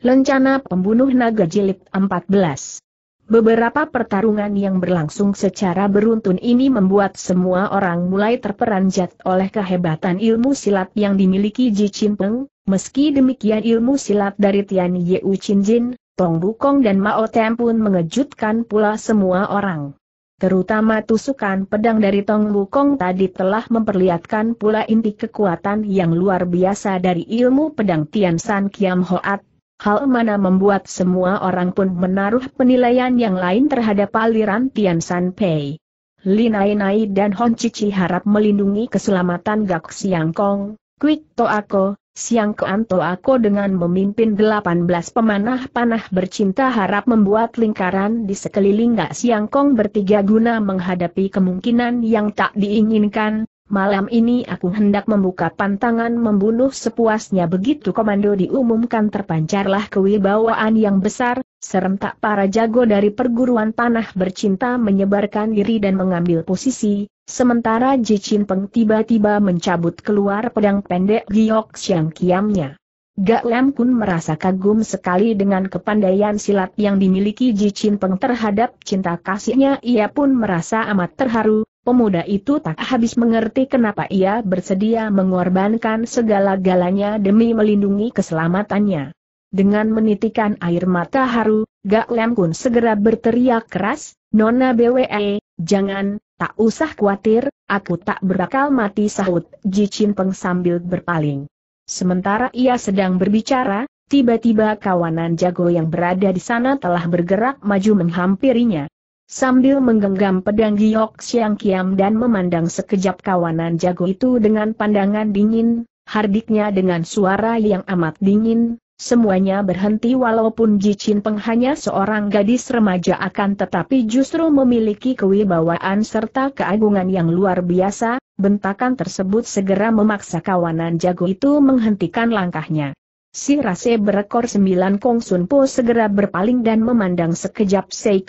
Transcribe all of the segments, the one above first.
Lencana Pembunuh Naga Jilid 14 Beberapa pertarungan yang berlangsung secara beruntun ini membuat semua orang mulai terperanjat oleh kehebatan ilmu silat yang dimiliki Ji Peng. meski demikian ilmu silat dari Tian Yeu Chin Jin, Tong Bukong dan Mao Tem pun mengejutkan pula semua orang. Terutama tusukan pedang dari Tong Bukong tadi telah memperlihatkan pula inti kekuatan yang luar biasa dari ilmu pedang Tian San Kiam Hoat hal mana membuat semua orang pun menaruh penilaian yang lain terhadap aliran Tian San Pei. Linai Nai dan Hon Cici harap melindungi keselamatan Gak Siang Kong, To Toako, Siang To Toako dengan memimpin 18 pemanah panah bercinta harap membuat lingkaran di sekeliling Gak Siang Kong bertiga guna menghadapi kemungkinan yang tak diinginkan, Malam ini aku hendak membuka pantangan membunuh sepuasnya begitu komando diumumkan terpancarlah kewibawaan yang besar, serentak para jago dari perguruan panah bercinta menyebarkan diri dan mengambil posisi, sementara Jicin Peng tiba-tiba mencabut keluar pedang pendek Giok Siang Kiamnya. Gak Lam Kun merasa kagum sekali dengan kepandaian silat yang dimiliki Jicin Peng terhadap cinta kasihnya ia pun merasa amat terharu, Pemuda itu tak habis mengerti kenapa ia bersedia mengorbankan segala-galanya demi melindungi keselamatannya. Dengan menitikan air mata haru, Gak Lem Kun segera berteriak keras, Nona BWE, jangan, tak usah khawatir, aku tak berakal mati sahut Jicin Peng sambil berpaling. Sementara ia sedang berbicara, tiba-tiba kawanan jago yang berada di sana telah bergerak maju menghampirinya sambil menggenggam pedang Giok Siang Kiam dan memandang sekejap kawanan jago itu dengan pandangan dingin, hardiknya dengan suara yang amat dingin, semuanya berhenti walaupun Jicin Peng hanya seorang gadis remaja akan tetapi justru memiliki kewibawaan serta keagungan yang luar biasa, bentakan tersebut segera memaksa kawanan jago itu menghentikan langkahnya. Si Rase berekor sembilan Kong Sun Po segera berpaling dan memandang sekejap Sei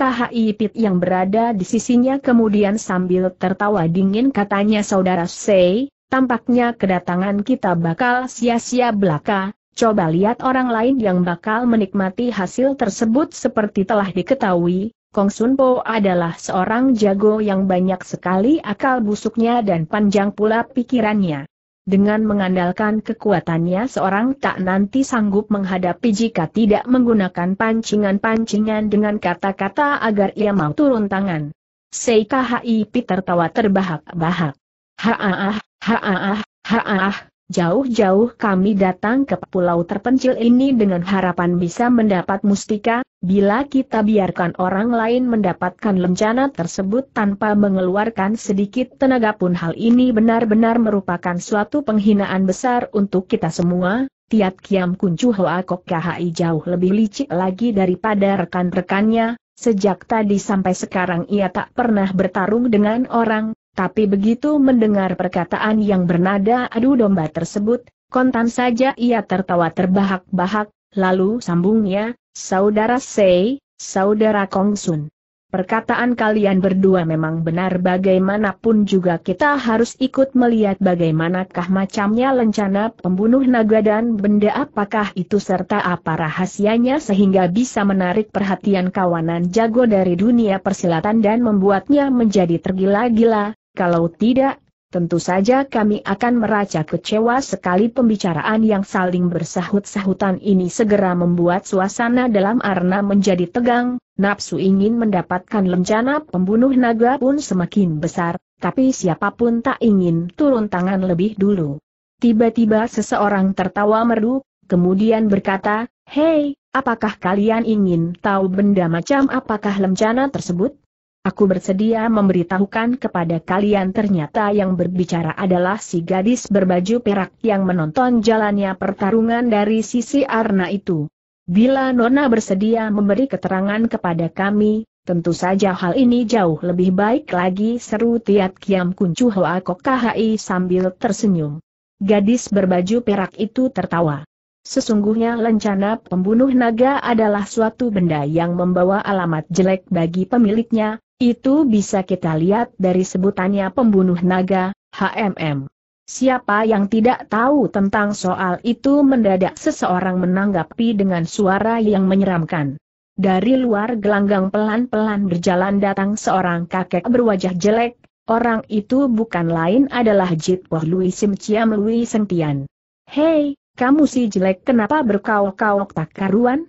Pit yang berada di sisinya kemudian sambil tertawa dingin katanya saudara Sei, tampaknya kedatangan kita bakal sia-sia belaka, coba lihat orang lain yang bakal menikmati hasil tersebut seperti telah diketahui, Kong Sun Po adalah seorang jago yang banyak sekali akal busuknya dan panjang pula pikirannya. Dengan mengandalkan kekuatannya seorang tak nanti sanggup menghadapi jika tidak menggunakan pancingan-pancingan dengan kata-kata agar ia mau turun tangan. Seika Peter tertawa terbahak-bahak. Haah, haah, haah. Jauh-jauh kami datang ke pulau terpencil ini dengan harapan bisa mendapat mustika, bila kita biarkan orang lain mendapatkan lencana tersebut tanpa mengeluarkan sedikit tenaga pun hal ini benar-benar merupakan suatu penghinaan besar untuk kita semua, Tiat Kiam Kuncu Hoa Kok KHI jauh lebih licik lagi daripada rekan-rekannya, sejak tadi sampai sekarang ia tak pernah bertarung dengan orang, tapi begitu mendengar perkataan yang bernada adu domba tersebut, kontan saja ia tertawa terbahak-bahak, lalu sambungnya, Saudara Sei, Saudara Kongsun. Perkataan kalian berdua memang benar bagaimanapun juga kita harus ikut melihat bagaimanakah macamnya lencana pembunuh naga dan benda apakah itu serta apa rahasianya sehingga bisa menarik perhatian kawanan jago dari dunia persilatan dan membuatnya menjadi tergila-gila, kalau tidak, tentu saja kami akan meraca kecewa sekali pembicaraan yang saling bersahut-sahutan ini segera membuat suasana dalam arna menjadi tegang, nafsu ingin mendapatkan lencana pembunuh naga pun semakin besar, tapi siapapun tak ingin turun tangan lebih dulu. Tiba-tiba seseorang tertawa merdu, kemudian berkata, Hei, apakah kalian ingin tahu benda macam apakah lencana tersebut? Aku bersedia memberitahukan kepada kalian ternyata yang berbicara adalah si gadis berbaju perak yang menonton jalannya pertarungan dari sisi Arna itu. Bila Nona bersedia memberi keterangan kepada kami, tentu saja hal ini jauh lebih baik lagi seru Tiat Kiam Kuncu Hoa Kokhai sambil tersenyum. Gadis berbaju perak itu tertawa. Sesungguhnya lencana pembunuh naga adalah suatu benda yang membawa alamat jelek bagi pemiliknya, itu bisa kita lihat dari sebutannya pembunuh naga, HMM. Siapa yang tidak tahu tentang soal itu mendadak seseorang menanggapi dengan suara yang menyeramkan. Dari luar gelanggang pelan-pelan berjalan datang seorang kakek berwajah jelek, orang itu bukan lain adalah Jit Poh Lui Sim Chiam Lui Sentian. Hei, kamu si jelek kenapa berkauk kau tak karuan?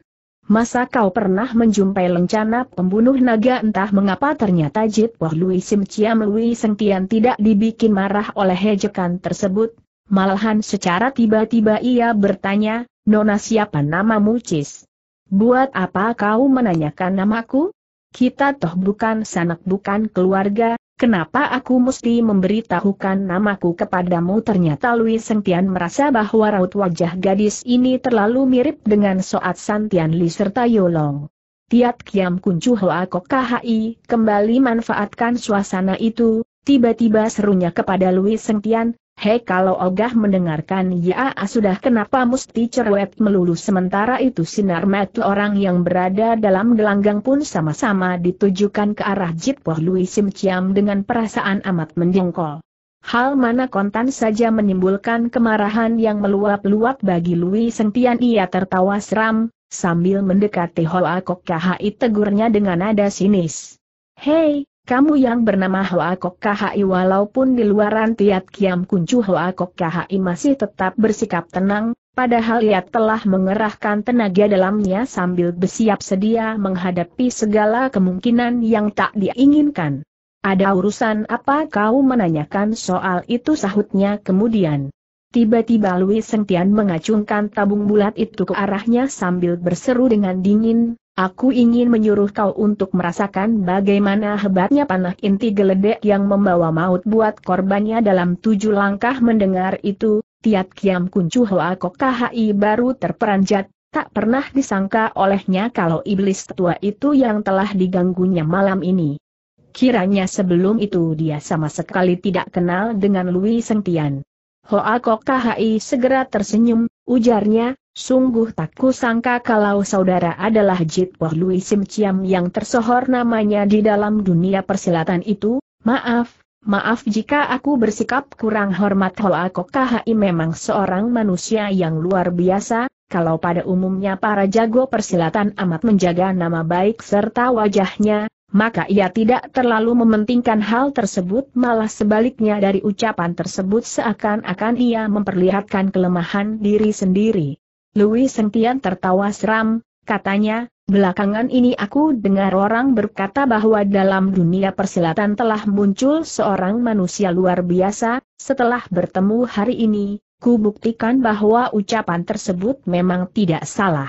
Masa kau pernah menjumpai lencana pembunuh naga entah mengapa ternyata Jit Wah Lui Sim Chiam Lui tidak dibikin marah oleh hejekan tersebut. Malahan secara tiba-tiba ia bertanya, Nona siapa nama Cis? Buat apa kau menanyakan namaku? Kita toh bukan sanak bukan keluarga, Kenapa aku mesti memberitahukan namaku kepadamu? Ternyata Louis Sengtian merasa bahwa raut wajah gadis ini terlalu mirip dengan Soat Santian Li serta Yolong. Tiat Kiam Kuncu Hoa Kok KHI kembali manfaatkan suasana itu, tiba-tiba serunya kepada Louis Sengtian, Hei kalau ogah mendengarkan ya ah, sudah kenapa mesti cerewet melulu sementara itu sinar mata orang yang berada dalam gelanggang pun sama-sama ditujukan ke arah Poh Lui Sim Chiam dengan perasaan amat mendengkol. Hal mana kontan saja menimbulkan kemarahan yang meluap-luap bagi Lui Sentian ia tertawa seram, sambil mendekati Hoa Kok Kahai tegurnya dengan nada sinis. Hei, kamu yang bernama Hoa Kok Khai walaupun di luaran Tiat Kiam Kuncu Hoa Kok masih tetap bersikap tenang, padahal ia telah mengerahkan tenaga dalamnya sambil bersiap sedia menghadapi segala kemungkinan yang tak diinginkan. Ada urusan apa kau menanyakan soal itu sahutnya kemudian. Tiba-tiba Louis sentian mengacungkan tabung bulat itu ke arahnya sambil berseru dengan dingin, Aku ingin menyuruh kau untuk merasakan bagaimana hebatnya panah inti geledek yang membawa maut buat korbannya dalam tujuh langkah mendengar itu, Tiat Kiam Kuncu Hoa Kok baru terperanjat, tak pernah disangka olehnya kalau iblis tua itu yang telah diganggunya malam ini. Kiranya sebelum itu dia sama sekali tidak kenal dengan Louis Sentian. Hoa Kok segera tersenyum, ujarnya, Sungguh tak kusangka kalau saudara adalah Jit Poh Lui Sim Chiam yang tersohor namanya di dalam dunia persilatan itu, maaf, maaf jika aku bersikap kurang hormat Hoa Kok Kahai memang seorang manusia yang luar biasa, kalau pada umumnya para jago persilatan amat menjaga nama baik serta wajahnya, maka ia tidak terlalu mementingkan hal tersebut malah sebaliknya dari ucapan tersebut seakan-akan ia memperlihatkan kelemahan diri sendiri. Louis Sentian tertawa seram, katanya, belakangan ini aku dengar orang berkata bahwa dalam dunia persilatan telah muncul seorang manusia luar biasa, setelah bertemu hari ini, ku buktikan bahwa ucapan tersebut memang tidak salah.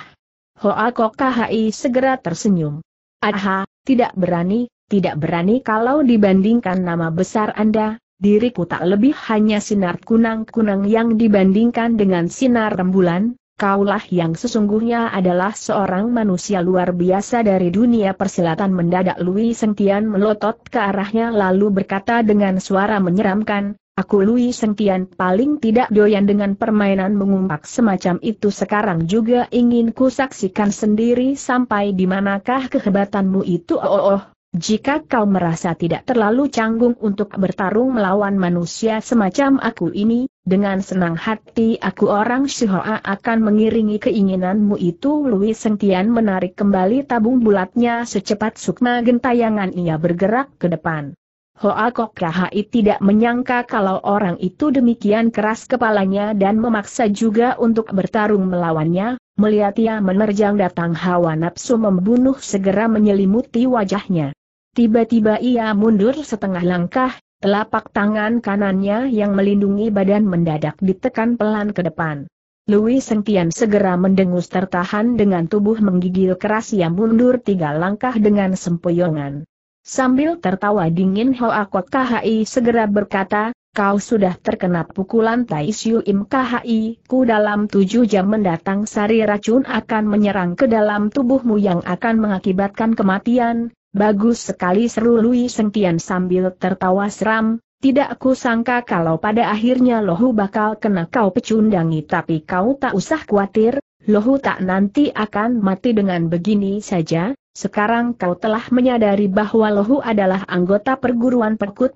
Hoa Kokahai segera tersenyum. Aha, tidak berani, tidak berani kalau dibandingkan nama besar Anda, diriku tak lebih hanya sinar kunang-kunang yang dibandingkan dengan sinar rembulan, kaulah yang sesungguhnya adalah seorang manusia luar biasa dari dunia persilatan mendadak Louis Sengtian melotot ke arahnya lalu berkata dengan suara menyeramkan, Aku Louis Sengtian paling tidak doyan dengan permainan mengumpak semacam itu sekarang juga ingin kusaksikan sendiri sampai di manakah kehebatanmu itu oh oh, oh. Jika kau merasa tidak terlalu canggung untuk bertarung melawan manusia semacam aku ini, dengan senang hati aku orang Shihoa akan mengiringi keinginanmu itu Louis sentian menarik kembali tabung bulatnya secepat sukma gentayangan ia bergerak ke depan. Hoa Kok Kahai tidak menyangka kalau orang itu demikian keras kepalanya dan memaksa juga untuk bertarung melawannya, Melihat ia menerjang datang hawa nafsu membunuh segera menyelimuti wajahnya. Tiba-tiba ia mundur setengah langkah, telapak tangan kanannya yang melindungi badan mendadak ditekan pelan ke depan. Louis sentian segera mendengus tertahan dengan tubuh menggigil keras ia mundur tiga langkah dengan sempoyongan. Sambil tertawa dingin Hoa Kok KHI segera berkata, kau sudah terkena pukulan Tai Siu Im KHI, ku dalam tujuh jam mendatang sari racun akan menyerang ke dalam tubuhmu yang akan mengakibatkan kematian, Bagus sekali seru Lui Sentian sambil tertawa seram, tidak ku sangka kalau pada akhirnya Lohu bakal kena kau pecundangi tapi kau tak usah khawatir, Lohu tak nanti akan mati dengan begini saja, sekarang kau telah menyadari bahwa Lohu adalah anggota perguruan Perkut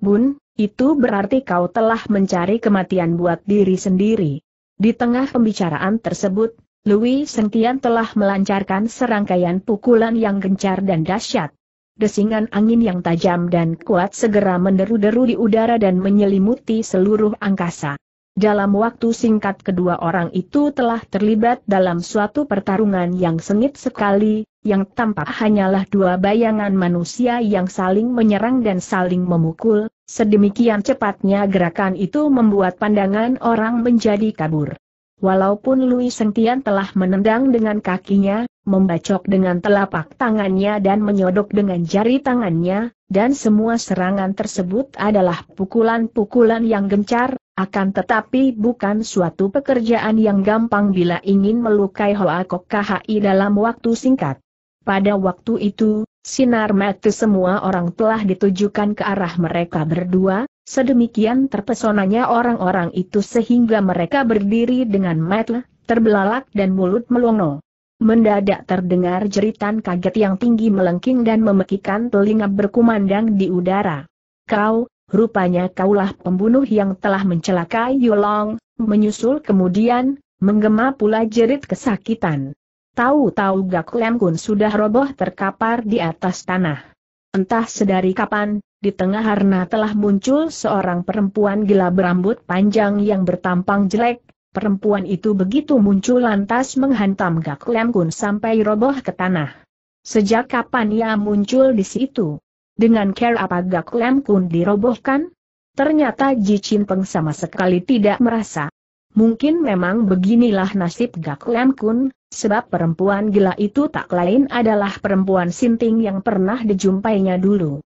itu berarti kau telah mencari kematian buat diri sendiri. Di tengah pembicaraan tersebut, Louis Sentian telah melancarkan serangkaian pukulan yang gencar dan dahsyat desingan angin yang tajam dan kuat segera menderu-deru di udara dan menyelimuti seluruh angkasa. Dalam waktu singkat kedua orang itu telah terlibat dalam suatu pertarungan yang sengit sekali, yang tampak hanyalah dua bayangan manusia yang saling menyerang dan saling memukul, sedemikian cepatnya gerakan itu membuat pandangan orang menjadi kabur. Walaupun Louis Sentian telah menendang dengan kakinya, membacok dengan telapak tangannya dan menyodok dengan jari tangannya, dan semua serangan tersebut adalah pukulan-pukulan yang gencar, akan tetapi bukan suatu pekerjaan yang gampang bila ingin melukai Hoa Kok KHI dalam waktu singkat. Pada waktu itu, sinar mati semua orang telah ditujukan ke arah mereka berdua, Sedemikian terpesonanya orang-orang itu sehingga mereka berdiri dengan metel, terbelalak dan mulut melongo. Mendadak terdengar jeritan kaget yang tinggi melengking dan memekikan telinga berkumandang di udara. Kau, rupanya kaulah pembunuh yang telah mencelakai Yulong, menyusul kemudian, menggema pula jerit kesakitan. Tahu-tahu Gak Lem Kun sudah roboh terkapar di atas tanah. Entah sedari kapan, di tengah harna telah muncul seorang perempuan gila berambut panjang yang bertampang jelek, perempuan itu begitu muncul lantas menghantam Gak Lem Kun sampai roboh ke tanah. Sejak kapan ia muncul di situ? Dengan care apa Gak Lem Kun dirobohkan? Ternyata Ji Chin Peng sama sekali tidak merasa. Mungkin memang beginilah nasib Gak Lem Kun, sebab perempuan gila itu tak lain adalah perempuan sinting yang pernah dijumpainya dulu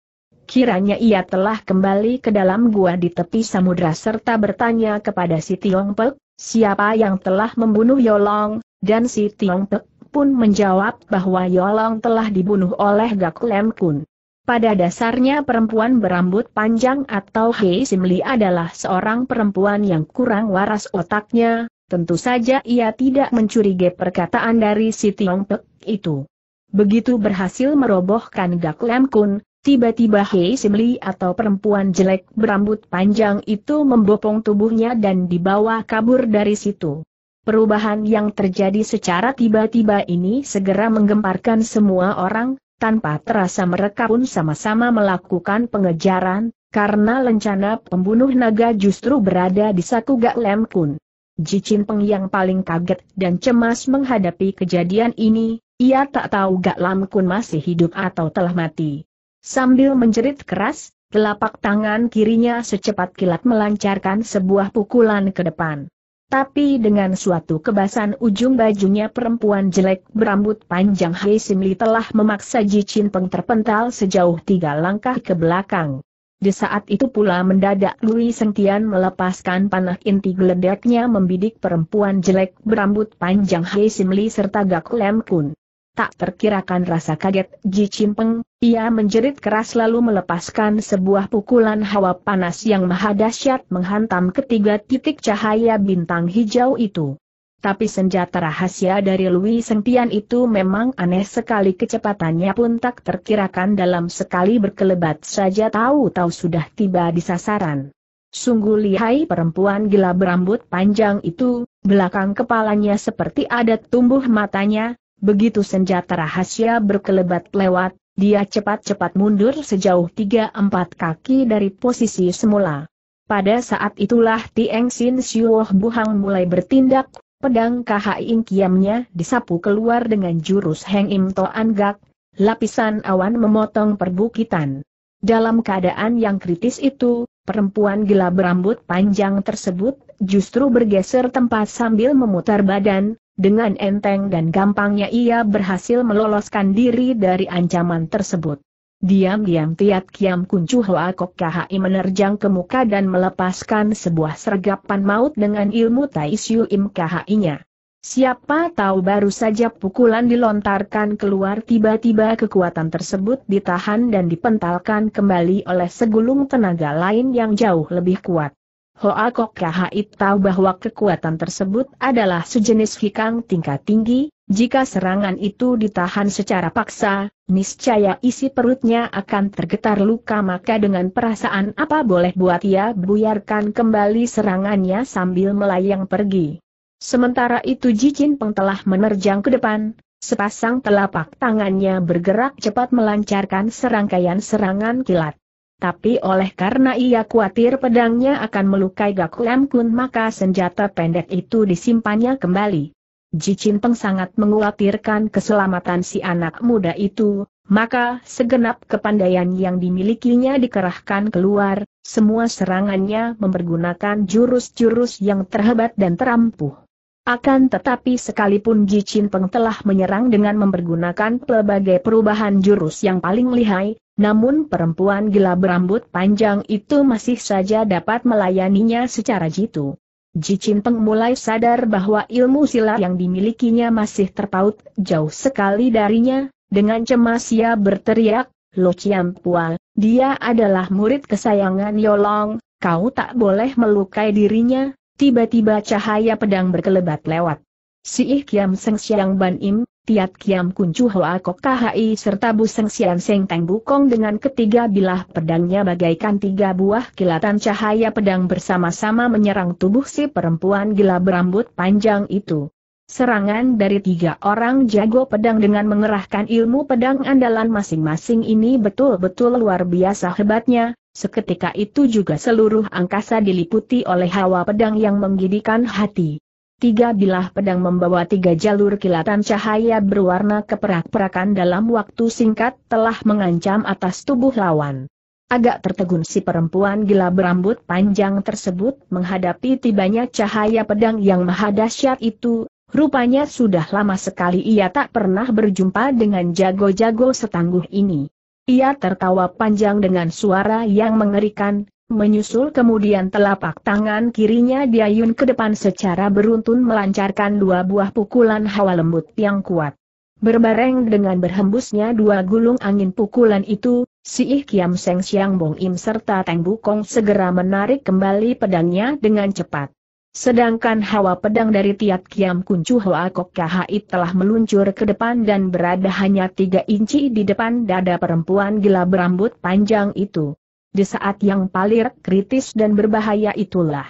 kiranya ia telah kembali ke dalam gua di tepi samudra serta bertanya kepada si Tiong Pek, siapa yang telah membunuh Yolong, dan si Tiong Pek pun menjawab bahwa Yolong telah dibunuh oleh Gak Lem Kun. Pada dasarnya perempuan berambut panjang atau Hei Simli adalah seorang perempuan yang kurang waras otaknya, tentu saja ia tidak mencurigai perkataan dari si Tiong Pek itu. Begitu berhasil merobohkan Gak Lem Kun, Tiba-tiba Hei Simli atau perempuan jelek berambut panjang itu membopong tubuhnya dan dibawa kabur dari situ. Perubahan yang terjadi secara tiba-tiba ini segera menggemparkan semua orang, tanpa terasa mereka pun sama-sama melakukan pengejaran, karena lencana pembunuh naga justru berada di saku Gak Lem Kun. Jicin Peng yang paling kaget dan cemas menghadapi kejadian ini, ia tak tahu Gak Lam Kun masih hidup atau telah mati. Sambil menjerit keras, telapak tangan kirinya secepat kilat melancarkan sebuah pukulan ke depan. Tapi dengan suatu kebasan ujung bajunya perempuan jelek berambut panjang Hei Simli telah memaksa Ji Chin Peng terpental sejauh tiga langkah ke belakang. Di saat itu pula mendadak Lui Sentian melepaskan panah inti geledeknya membidik perempuan jelek berambut panjang Hei Simli serta Gak Lem Kun. Tak terkirakan rasa kaget Ji Cimpeng, ia menjerit keras lalu melepaskan sebuah pukulan hawa panas yang maha dahsyat menghantam ketiga titik cahaya bintang hijau itu. Tapi senjata rahasia dari Lui Sengtian itu memang aneh sekali kecepatannya pun tak terkirakan dalam sekali berkelebat saja tahu-tahu sudah tiba di sasaran. Sungguh lihai perempuan gila berambut panjang itu, belakang kepalanya seperti ada tumbuh matanya, Begitu senjata rahasia berkelebat lewat, dia cepat-cepat mundur sejauh 3-4 kaki dari posisi semula. Pada saat itulah Tieng Sin Siuoh Buhang mulai bertindak, pedang KHI kiamnya disapu keluar dengan jurus Heng Im Toan Gak, lapisan awan memotong perbukitan. Dalam keadaan yang kritis itu, perempuan gila berambut panjang tersebut justru bergeser tempat sambil memutar badan, dengan enteng dan gampangnya ia berhasil meloloskan diri dari ancaman tersebut. Diam-diam Tiat Kiam Kuncu Hoa Kok KHI menerjang ke muka dan melepaskan sebuah sergapan maut dengan ilmu Tai Siu Im KHI-nya. Siapa tahu baru saja pukulan dilontarkan keluar tiba-tiba kekuatan tersebut ditahan dan dipentalkan kembali oleh segulung tenaga lain yang jauh lebih kuat. Hoa Kok Kahait tahu bahwa kekuatan tersebut adalah sejenis hikang tingkat tinggi, jika serangan itu ditahan secara paksa, niscaya isi perutnya akan tergetar luka maka dengan perasaan apa boleh buat ia buyarkan kembali serangannya sambil melayang pergi. Sementara itu Jijin Peng telah menerjang ke depan, sepasang telapak tangannya bergerak cepat melancarkan serangkaian serangan kilat tapi oleh karena ia khawatir pedangnya akan melukai Lam Kun maka senjata pendek itu disimpannya kembali. Jicin Peng sangat mengkhawatirkan keselamatan si anak muda itu, maka segenap kepandaian yang dimilikinya dikerahkan keluar, semua serangannya mempergunakan jurus-jurus yang terhebat dan terampuh. Akan tetapi sekalipun Ji Chin Peng telah menyerang dengan mempergunakan pelbagai perubahan jurus yang paling lihai, namun perempuan gila berambut panjang itu masih saja dapat melayaninya secara jitu. Ji Chin Peng mulai sadar bahwa ilmu silat yang dimilikinya masih terpaut jauh sekali darinya, dengan cemas ia berteriak, Lo Chiam Pua, dia adalah murid kesayangan Yolong, kau tak boleh melukai dirinya, Tiba-tiba cahaya pedang berkelebat lewat. Si Ih Kiam Seng Siang Ban Im, Tiat Kiam Kuncu Hoa Kok KHI serta Bu Seng Siang Seng Teng Bukong dengan ketiga bilah pedangnya bagaikan tiga buah kilatan cahaya pedang bersama-sama menyerang tubuh si perempuan gila berambut panjang itu. Serangan dari tiga orang jago pedang dengan mengerahkan ilmu pedang andalan masing-masing ini betul-betul luar biasa hebatnya, Seketika itu juga seluruh angkasa diliputi oleh hawa pedang yang menggidikan hati. Tiga bilah pedang membawa tiga jalur kilatan cahaya berwarna keperak-perakan dalam waktu singkat telah mengancam atas tubuh lawan. Agak tertegun si perempuan gila berambut panjang tersebut menghadapi tibanya cahaya pedang yang maha dahsyat itu, rupanya sudah lama sekali ia tak pernah berjumpa dengan jago-jago setangguh ini. Ia tertawa panjang dengan suara yang mengerikan, menyusul kemudian telapak tangan kirinya diayun ke depan secara beruntun melancarkan dua buah pukulan hawa lembut yang kuat. Berbareng dengan berhembusnya dua gulung angin pukulan itu, si Ih Kiam Seng Siang Bong Im serta Teng Bukong segera menarik kembali pedangnya dengan cepat. Sedangkan hawa pedang dari Tiat Kiam Kuncu Hoa Kok Kahai telah meluncur ke depan dan berada hanya tiga inci di depan dada perempuan gila berambut panjang itu. Di saat yang paling kritis dan berbahaya itulah.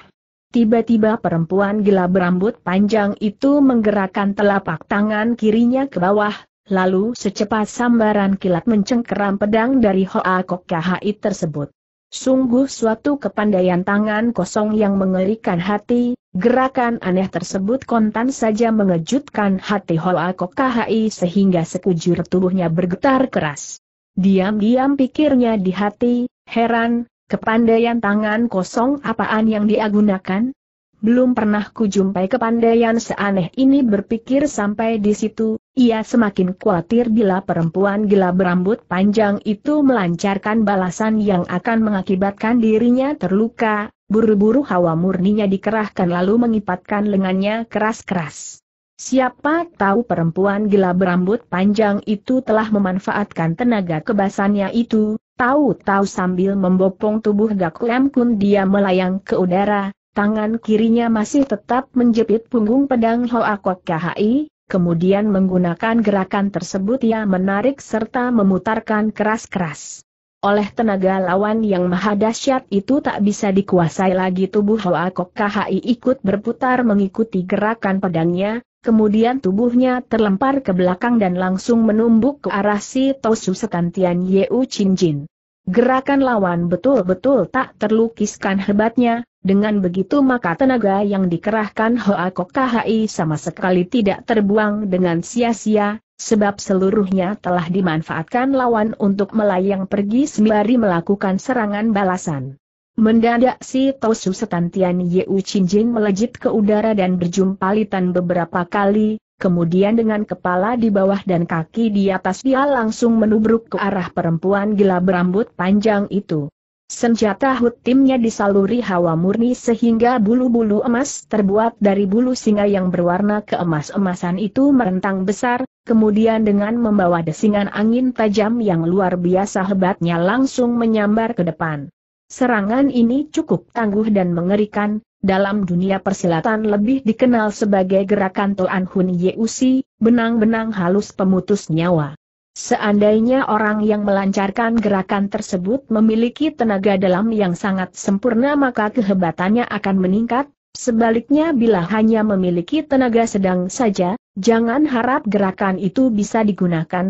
Tiba-tiba perempuan gila berambut panjang itu menggerakkan telapak tangan kirinya ke bawah, lalu secepat sambaran kilat mencengkeram pedang dari Hoa Kok Kahai tersebut. Sungguh suatu kepandaian tangan kosong yang mengerikan hati, gerakan aneh tersebut kontan saja mengejutkan hati Hoa Kokahi sehingga sekujur tubuhnya bergetar keras. Diam-diam pikirnya di hati, heran, kepandaian tangan kosong apaan yang diagunakan? Belum pernah kujumpai kepandaian seaneh ini berpikir sampai di situ, ia semakin khawatir bila perempuan gila berambut panjang itu melancarkan balasan yang akan mengakibatkan dirinya terluka, buru-buru hawa murninya dikerahkan lalu mengipatkan lengannya keras-keras. Siapa tahu perempuan gila berambut panjang itu telah memanfaatkan tenaga kebasannya itu, tahu-tahu sambil membopong tubuh Gak Kun dia melayang ke udara, Tangan kirinya masih tetap menjepit punggung pedang Hoakot KHI, kemudian menggunakan gerakan tersebut ia menarik serta memutarkan keras-keras. Oleh tenaga lawan yang maha dahsyat itu tak bisa dikuasai lagi tubuh Hoakok KHI ikut berputar mengikuti gerakan pedangnya, kemudian tubuhnya terlempar ke belakang dan langsung menumbuk ke arah si Tosu Sekantian Yeu Chin Jin. Gerakan lawan betul-betul tak terlukiskan hebatnya, dengan begitu maka tenaga yang dikerahkan Hoa Kok KHI sama sekali tidak terbuang dengan sia-sia, sebab seluruhnya telah dimanfaatkan lawan untuk melayang pergi sembari melakukan serangan balasan. Mendadak si Tosu Setantian Yeu Chinjin melejit ke udara dan berjumpalitan beberapa kali, Kemudian dengan kepala di bawah dan kaki di atas dia langsung menubruk ke arah perempuan gila berambut panjang itu. Senjata hut timnya disaluri hawa murni sehingga bulu-bulu emas terbuat dari bulu singa yang berwarna keemas-emasan itu merentang besar, kemudian dengan membawa desingan angin tajam yang luar biasa hebatnya langsung menyambar ke depan. Serangan ini cukup tangguh dan mengerikan, dalam dunia persilatan lebih dikenal sebagai gerakan Toan Hun Yeusi, benang-benang halus pemutus nyawa. Seandainya orang yang melancarkan gerakan tersebut memiliki tenaga dalam yang sangat sempurna maka kehebatannya akan meningkat, sebaliknya bila hanya memiliki tenaga sedang saja, jangan harap gerakan itu bisa digunakan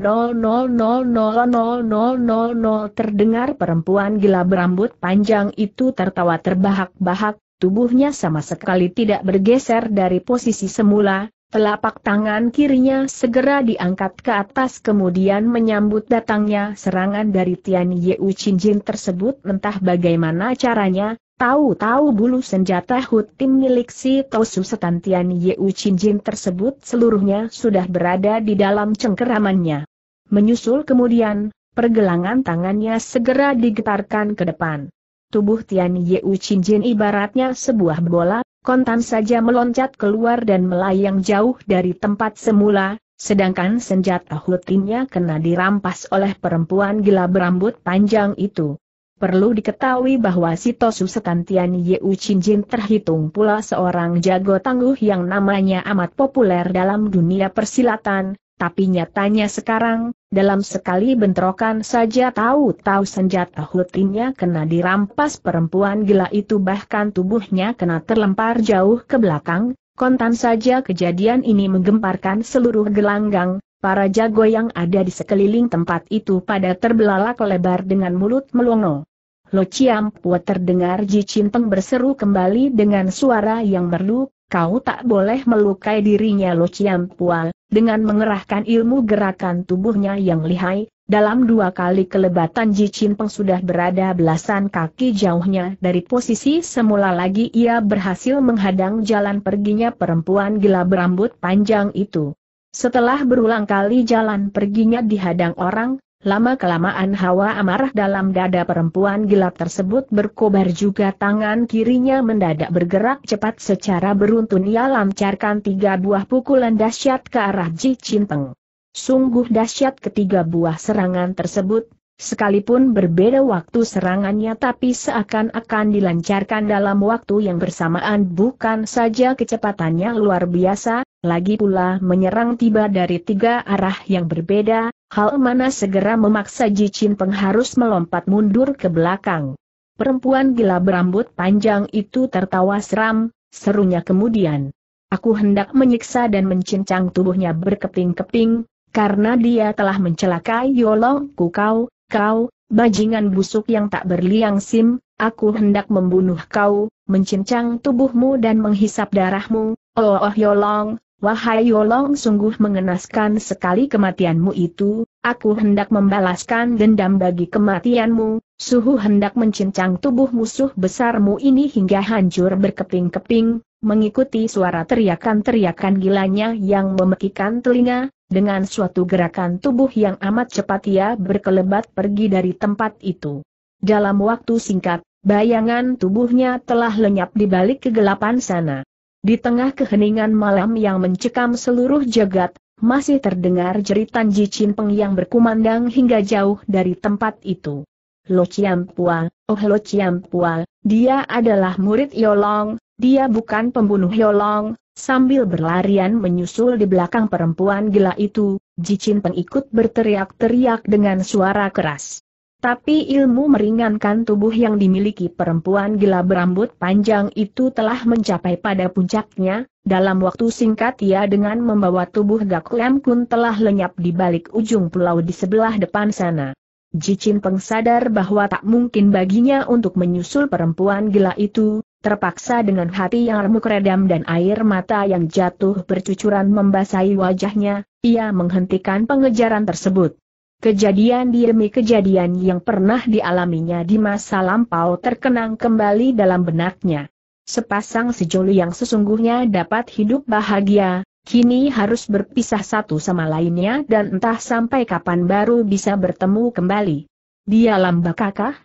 terdengar perempuan gila berambut panjang itu tertawa terbahak-bahak, tubuhnya sama sekali tidak bergeser dari posisi semula, telapak tangan kirinya segera diangkat ke atas kemudian menyambut datangnya serangan dari Tian Yeu Chin Jin tersebut entah bagaimana caranya, tahu-tahu bulu senjata tim milik si Tosu setan Tian Yeu Chin Jin tersebut seluruhnya sudah berada di dalam cengkeramannya. Menyusul kemudian, pergelangan tangannya segera digetarkan ke depan tubuh Tian Yu Jin ibaratnya sebuah bola, kontan saja meloncat keluar dan melayang jauh dari tempat semula, sedangkan senjata hutinnya kena dirampas oleh perempuan gila berambut panjang itu. Perlu diketahui bahwa Tosu Setan Tian Yu Jin terhitung pula seorang jago tangguh yang namanya amat populer dalam dunia persilatan, tapi nyatanya sekarang, dalam sekali bentrokan saja tahu-tahu senjata hutinya kena dirampas perempuan gila itu bahkan tubuhnya kena terlempar jauh ke belakang, kontan saja kejadian ini menggemparkan seluruh gelanggang, para jago yang ada di sekeliling tempat itu pada terbelalak lebar dengan mulut melongo. Lo Chiam terdengar Ji Cinteng berseru kembali dengan suara yang merdu, kau tak boleh melukai dirinya Lo Chiam Pual, dengan mengerahkan ilmu gerakan tubuhnya yang lihai, dalam dua kali kelebatan Ji Chin Peng sudah berada belasan kaki jauhnya dari posisi semula lagi ia berhasil menghadang jalan perginya perempuan gila berambut panjang itu. Setelah berulang kali jalan perginya dihadang orang, Lama-kelamaan hawa amarah dalam dada perempuan gelap tersebut berkobar juga tangan kirinya mendadak bergerak cepat secara beruntun ia lancarkan tiga buah pukulan dahsyat ke arah Ji Chin Peng. Sungguh dahsyat ketiga buah serangan tersebut, Sekalipun berbeda waktu serangannya tapi seakan-akan dilancarkan dalam waktu yang bersamaan bukan saja kecepatannya luar biasa, lagi pula menyerang tiba dari tiga arah yang berbeda, hal mana segera memaksa Jicin Peng harus melompat mundur ke belakang. Perempuan gila berambut panjang itu tertawa seram, serunya kemudian. Aku hendak menyiksa dan mencincang tubuhnya berkeping-keping, karena dia telah mencelakai Yolong Kukau, Kau, bajingan busuk yang tak berliang sim, aku hendak membunuh kau, mencincang tubuhmu dan menghisap darahmu, oh oh yolong, wahai yolong sungguh mengenaskan sekali kematianmu itu, aku hendak membalaskan dendam bagi kematianmu, suhu hendak mencincang tubuh musuh besarmu ini hingga hancur berkeping-keping, mengikuti suara teriakan-teriakan gilanya yang memekikan telinga, dengan suatu gerakan tubuh yang amat cepat ia berkelebat pergi dari tempat itu. Dalam waktu singkat, bayangan tubuhnya telah lenyap di balik kegelapan sana. Di tengah keheningan malam yang mencekam seluruh jagat, masih terdengar jeritan Jicin Peng yang berkumandang hingga jauh dari tempat itu. Lo Pua, oh Lo Pua, dia adalah murid Yolong, dia bukan pembunuh Yolong, Sambil berlarian menyusul di belakang perempuan gila itu, Jicin pengikut berteriak-teriak dengan suara keras. Tapi ilmu meringankan tubuh yang dimiliki perempuan gila berambut panjang itu telah mencapai pada puncaknya, dalam waktu singkat ia dengan membawa tubuh Gak Lem Kun telah lenyap di balik ujung pulau di sebelah depan sana. Jicin pengsadar bahwa tak mungkin baginya untuk menyusul perempuan gila itu, Terpaksa dengan hati yang remuk redam dan air mata yang jatuh bercucuran membasahi wajahnya, ia menghentikan pengejaran tersebut. Kejadian demi kejadian yang pernah dialaminya di masa lampau terkenang kembali dalam benaknya. Sepasang sejoli yang sesungguhnya dapat hidup bahagia, kini harus berpisah satu sama lainnya dan entah sampai kapan baru bisa bertemu kembali. Di alam bakakah?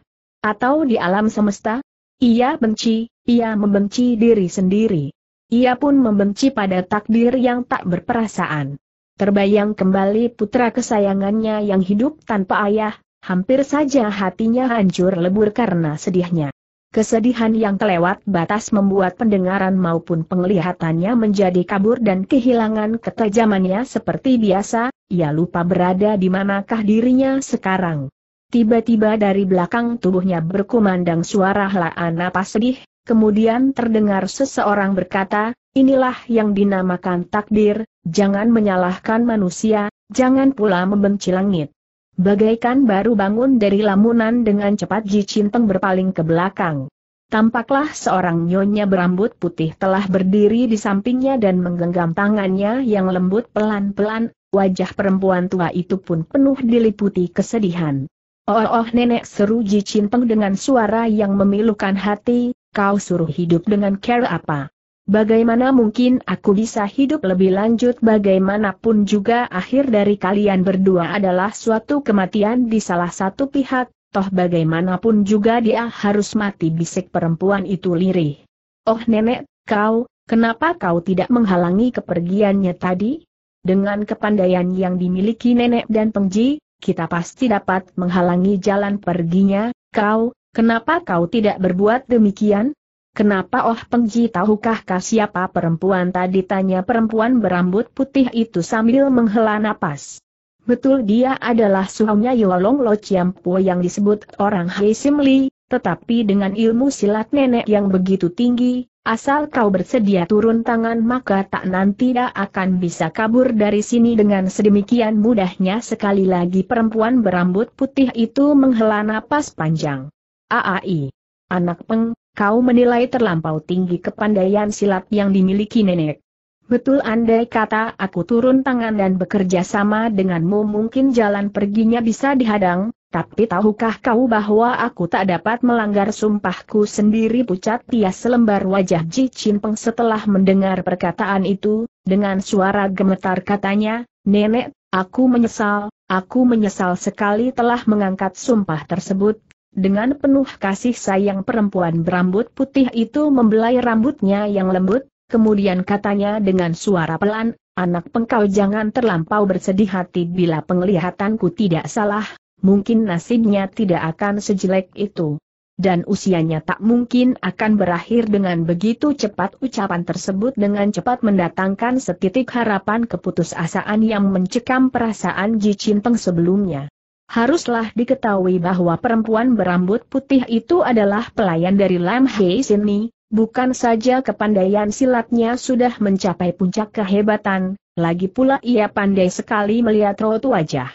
Atau di alam semesta? Ia benci, ia membenci diri sendiri. Ia pun membenci pada takdir yang tak berperasaan. Terbayang kembali putra kesayangannya yang hidup tanpa ayah, hampir saja hatinya hancur lebur karena sedihnya. Kesedihan yang kelewat batas membuat pendengaran maupun penglihatannya menjadi kabur dan kehilangan ketajamannya seperti biasa, ia lupa berada di manakah dirinya sekarang. Tiba-tiba dari belakang tubuhnya berkumandang suara helaan napas sedih, kemudian terdengar seseorang berkata, inilah yang dinamakan takdir, jangan menyalahkan manusia, jangan pula membenci langit. Bagaikan baru bangun dari lamunan dengan cepat Ji Cinteng berpaling ke belakang. Tampaklah seorang nyonya berambut putih telah berdiri di sampingnya dan menggenggam tangannya yang lembut pelan-pelan, wajah perempuan tua itu pun penuh diliputi kesedihan. Oh oh nenek seru Ji Cimpeng dengan suara yang memilukan hati, kau suruh hidup dengan care apa? Bagaimana mungkin aku bisa hidup lebih lanjut bagaimanapun juga akhir dari kalian berdua adalah suatu kematian di salah satu pihak, toh bagaimanapun juga dia harus mati bisik perempuan itu lirih. Oh nenek, kau, kenapa kau tidak menghalangi kepergiannya tadi? Dengan kepandaian yang dimiliki nenek dan pengji, kita pasti dapat menghalangi jalan perginya, kau, kenapa kau tidak berbuat demikian? Kenapa Oh Pengji tahukah kah siapa perempuan tadi tanya perempuan berambut putih itu sambil menghela napas. Betul dia adalah suaminya Yolong Lo Po yang disebut orang Hai Simli, tetapi dengan ilmu silat nenek yang begitu tinggi, asal kau bersedia turun tangan maka tak nanti dia akan bisa kabur dari sini dengan sedemikian mudahnya sekali lagi perempuan berambut putih itu menghela napas panjang. Aai. Anak peng, kau menilai terlampau tinggi kepandaian silat yang dimiliki nenek. Betul andai kata aku turun tangan dan bekerja sama denganmu mungkin jalan perginya bisa dihadang, tapi tahukah kau bahwa aku tak dapat melanggar sumpahku sendiri pucat tias selembar wajah Ji Peng setelah mendengar perkataan itu, dengan suara gemetar katanya, Nenek, aku menyesal, aku menyesal sekali telah mengangkat sumpah tersebut. Dengan penuh kasih sayang perempuan berambut putih itu membelai rambutnya yang lembut, kemudian katanya dengan suara pelan, anak pengkau jangan terlampau bersedih hati bila penglihatanku tidak salah, mungkin nasibnya tidak akan sejelek itu. Dan usianya tak mungkin akan berakhir dengan begitu cepat ucapan tersebut dengan cepat mendatangkan setitik harapan keputusasaan yang mencekam perasaan Ji Peng sebelumnya. Haruslah diketahui bahwa perempuan berambut putih itu adalah pelayan dari Lam Hei Sini, bukan saja kepandaian silatnya sudah mencapai puncak kehebatan, lagi pula ia pandai sekali melihat rot wajah.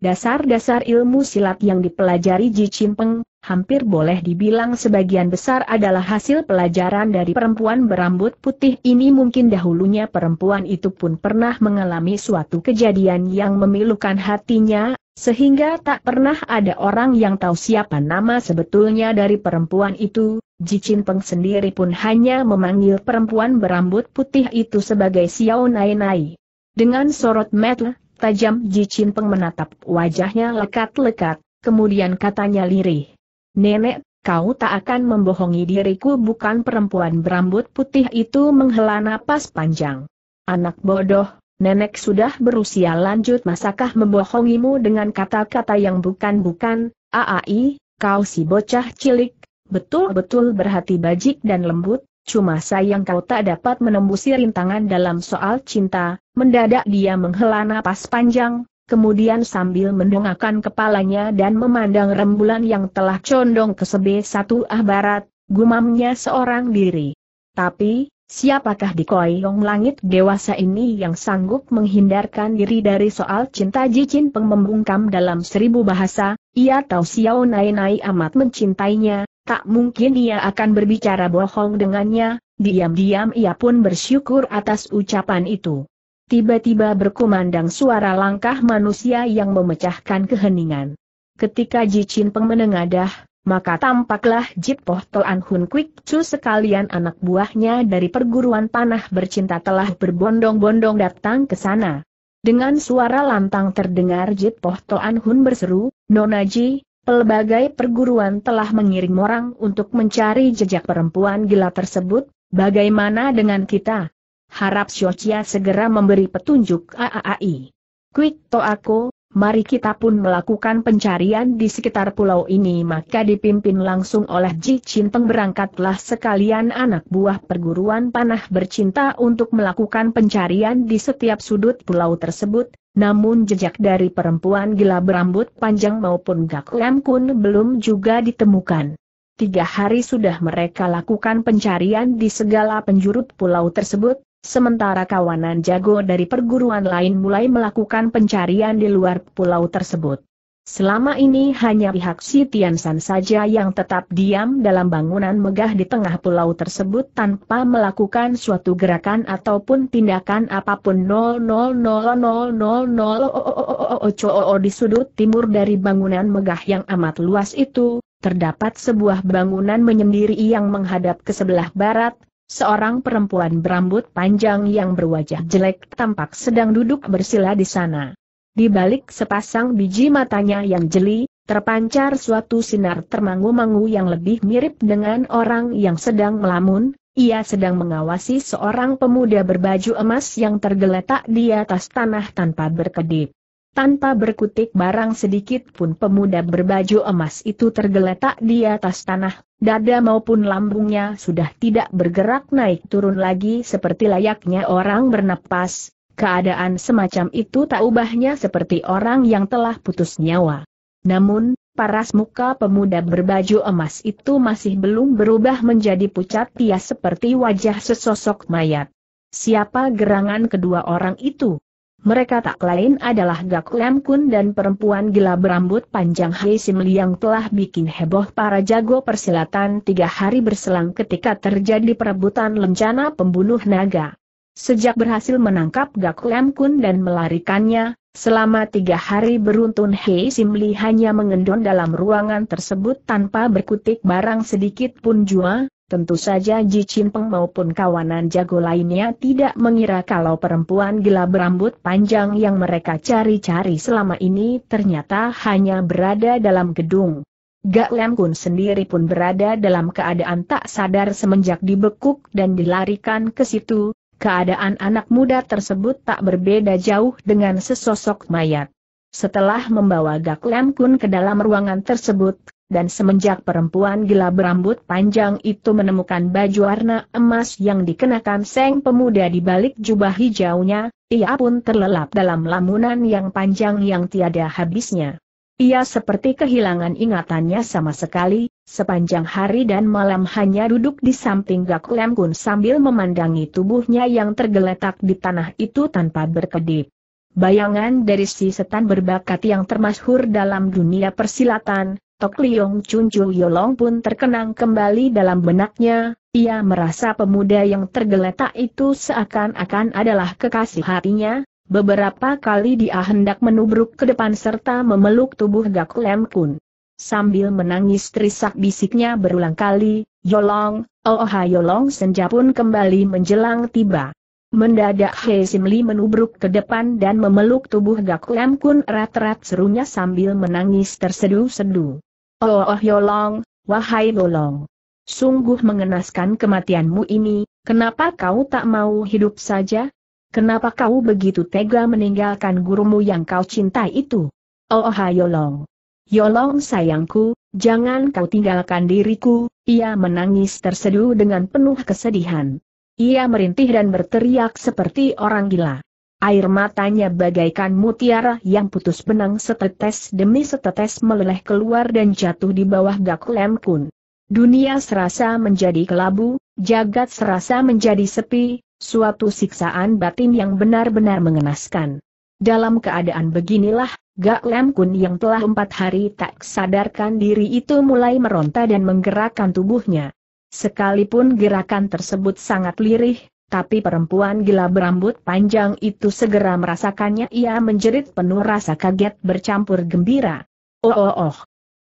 Dasar-dasar ilmu silat yang dipelajari Ji Cimpeng hampir boleh dibilang sebagian besar adalah hasil pelajaran dari perempuan berambut putih ini mungkin dahulunya perempuan itu pun pernah mengalami suatu kejadian yang memilukan hatinya, sehingga tak pernah ada orang yang tahu siapa nama sebetulnya dari perempuan itu, Ji Cimpeng sendiri pun hanya memanggil perempuan berambut putih itu sebagai Xiao Nai Nai. Dengan sorot mata, tajam Ji Peng menatap wajahnya lekat-lekat, kemudian katanya lirih. Nenek, kau tak akan membohongi diriku bukan perempuan berambut putih itu menghela napas panjang. Anak bodoh, nenek sudah berusia lanjut masakah membohongimu dengan kata-kata yang bukan-bukan, aai, kau si bocah cilik, betul-betul berhati bajik dan lembut, cuma sayang kau tak dapat menembusi rintangan dalam soal cinta, Mendadak dia menghela napas panjang, kemudian sambil mendongakkan kepalanya dan memandang rembulan yang telah condong ke sebe satu ah barat, gumamnya seorang diri. Tapi, siapakah di koyong langit dewasa ini yang sanggup menghindarkan diri dari soal cinta jicin pengembungkam dalam seribu bahasa, ia tahu Xiao Nai Nai amat mencintainya, tak mungkin ia akan berbicara bohong dengannya, diam-diam ia pun bersyukur atas ucapan itu. Tiba-tiba berkumandang suara langkah manusia yang memecahkan keheningan. Ketika Jicin Peng menengadah, maka tampaklah Jit Poh Toan Hun Kwik Chu sekalian anak buahnya dari perguruan panah bercinta telah berbondong-bondong datang ke sana. Dengan suara lantang terdengar Jit Poh Toan Hun berseru, Nona Ji, pelbagai perguruan telah mengirim orang untuk mencari jejak perempuan gila tersebut, bagaimana dengan kita? harap Shochia segera memberi petunjuk AAI. Quick to aku, mari kita pun melakukan pencarian di sekitar pulau ini maka dipimpin langsung oleh Ji Cinteng berangkatlah sekalian anak buah perguruan panah bercinta untuk melakukan pencarian di setiap sudut pulau tersebut, namun jejak dari perempuan gila berambut panjang maupun Gakuem Kun belum juga ditemukan. Tiga hari sudah mereka lakukan pencarian di segala penjuru pulau tersebut, Sementara kawanan jago dari perguruan lain mulai melakukan pencarian di luar pulau tersebut. Selama ini hanya pihak si Tiansan saja yang tetap diam dalam bangunan megah di tengah pulau tersebut tanpa melakukan suatu gerakan ataupun tindakan apapun. 0000000 di sudut timur dari bangunan megah yang amat luas itu, terdapat sebuah bangunan menyendiri yang menghadap ke sebelah barat, Seorang perempuan berambut panjang yang berwajah jelek tampak sedang duduk bersila di sana. Di balik sepasang biji matanya yang jeli, terpancar suatu sinar termangu-mangu yang lebih mirip dengan orang yang sedang melamun, ia sedang mengawasi seorang pemuda berbaju emas yang tergeletak di atas tanah tanpa berkedip. Tanpa berkutik barang sedikit pun pemuda berbaju emas itu tergeletak di atas tanah, dada maupun lambungnya sudah tidak bergerak naik turun lagi seperti layaknya orang bernapas, keadaan semacam itu tak ubahnya seperti orang yang telah putus nyawa. Namun, paras muka pemuda berbaju emas itu masih belum berubah menjadi pucat pias seperti wajah sesosok mayat. Siapa gerangan kedua orang itu? Mereka tak lain adalah Gak Lem Kun dan perempuan gila berambut panjang Hei Sim yang telah bikin heboh para jago persilatan tiga hari berselang ketika terjadi perebutan lencana pembunuh naga. Sejak berhasil menangkap Gak Lem Kun dan melarikannya, selama tiga hari beruntun Hei Simli hanya mengendon dalam ruangan tersebut tanpa berkutik barang sedikit pun jua, tentu saja Ji Peng maupun kawanan jago lainnya tidak mengira kalau perempuan gila berambut panjang yang mereka cari-cari selama ini ternyata hanya berada dalam gedung. Gak Lam Kun sendiri pun berada dalam keadaan tak sadar semenjak dibekuk dan dilarikan ke situ, keadaan anak muda tersebut tak berbeda jauh dengan sesosok mayat. Setelah membawa Gak Lam Kun ke dalam ruangan tersebut, dan semenjak perempuan gila berambut panjang itu menemukan baju warna emas yang dikenakan seng pemuda di balik jubah hijaunya, ia pun terlelap dalam lamunan yang panjang yang tiada habisnya. Ia seperti kehilangan ingatannya sama sekali, sepanjang hari dan malam hanya duduk di samping Gak Lem Kun sambil memandangi tubuhnya yang tergeletak di tanah itu tanpa berkedip. Bayangan dari si setan berbakat yang termasyhur dalam dunia persilatan, Tok Liong Chun Chu Yolong pun terkenang kembali dalam benaknya, ia merasa pemuda yang tergeletak itu seakan-akan adalah kekasih hatinya, Beberapa kali dia hendak menubruk ke depan serta memeluk tubuh Gak Lem Kun. Sambil menangis terisak bisiknya berulang kali, Yolong, oh, oh Yolong senja pun kembali menjelang tiba. Mendadak He Simli menubruk ke depan dan memeluk tubuh Gak Lem Kun erat-erat serunya sambil menangis tersedu sedu. Oh, oh, oh Yolong, wahai Yolong, Sungguh mengenaskan kematianmu ini, kenapa kau tak mau hidup saja? Kenapa kau begitu tega meninggalkan gurumu yang kau cintai itu? Oh, ha Yolong. Yolong sayangku, jangan kau tinggalkan diriku, ia menangis terseduh dengan penuh kesedihan. Ia merintih dan berteriak seperti orang gila. Air matanya bagaikan mutiara yang putus benang setetes demi setetes meleleh keluar dan jatuh di bawah gak kun. Dunia serasa menjadi kelabu, jagat serasa menjadi sepi, suatu siksaan batin yang benar-benar mengenaskan. Dalam keadaan beginilah, Gak Lem Kun yang telah empat hari tak sadarkan diri itu mulai meronta dan menggerakkan tubuhnya. Sekalipun gerakan tersebut sangat lirih, tapi perempuan gila berambut panjang itu segera merasakannya ia menjerit penuh rasa kaget bercampur gembira. Oh oh oh.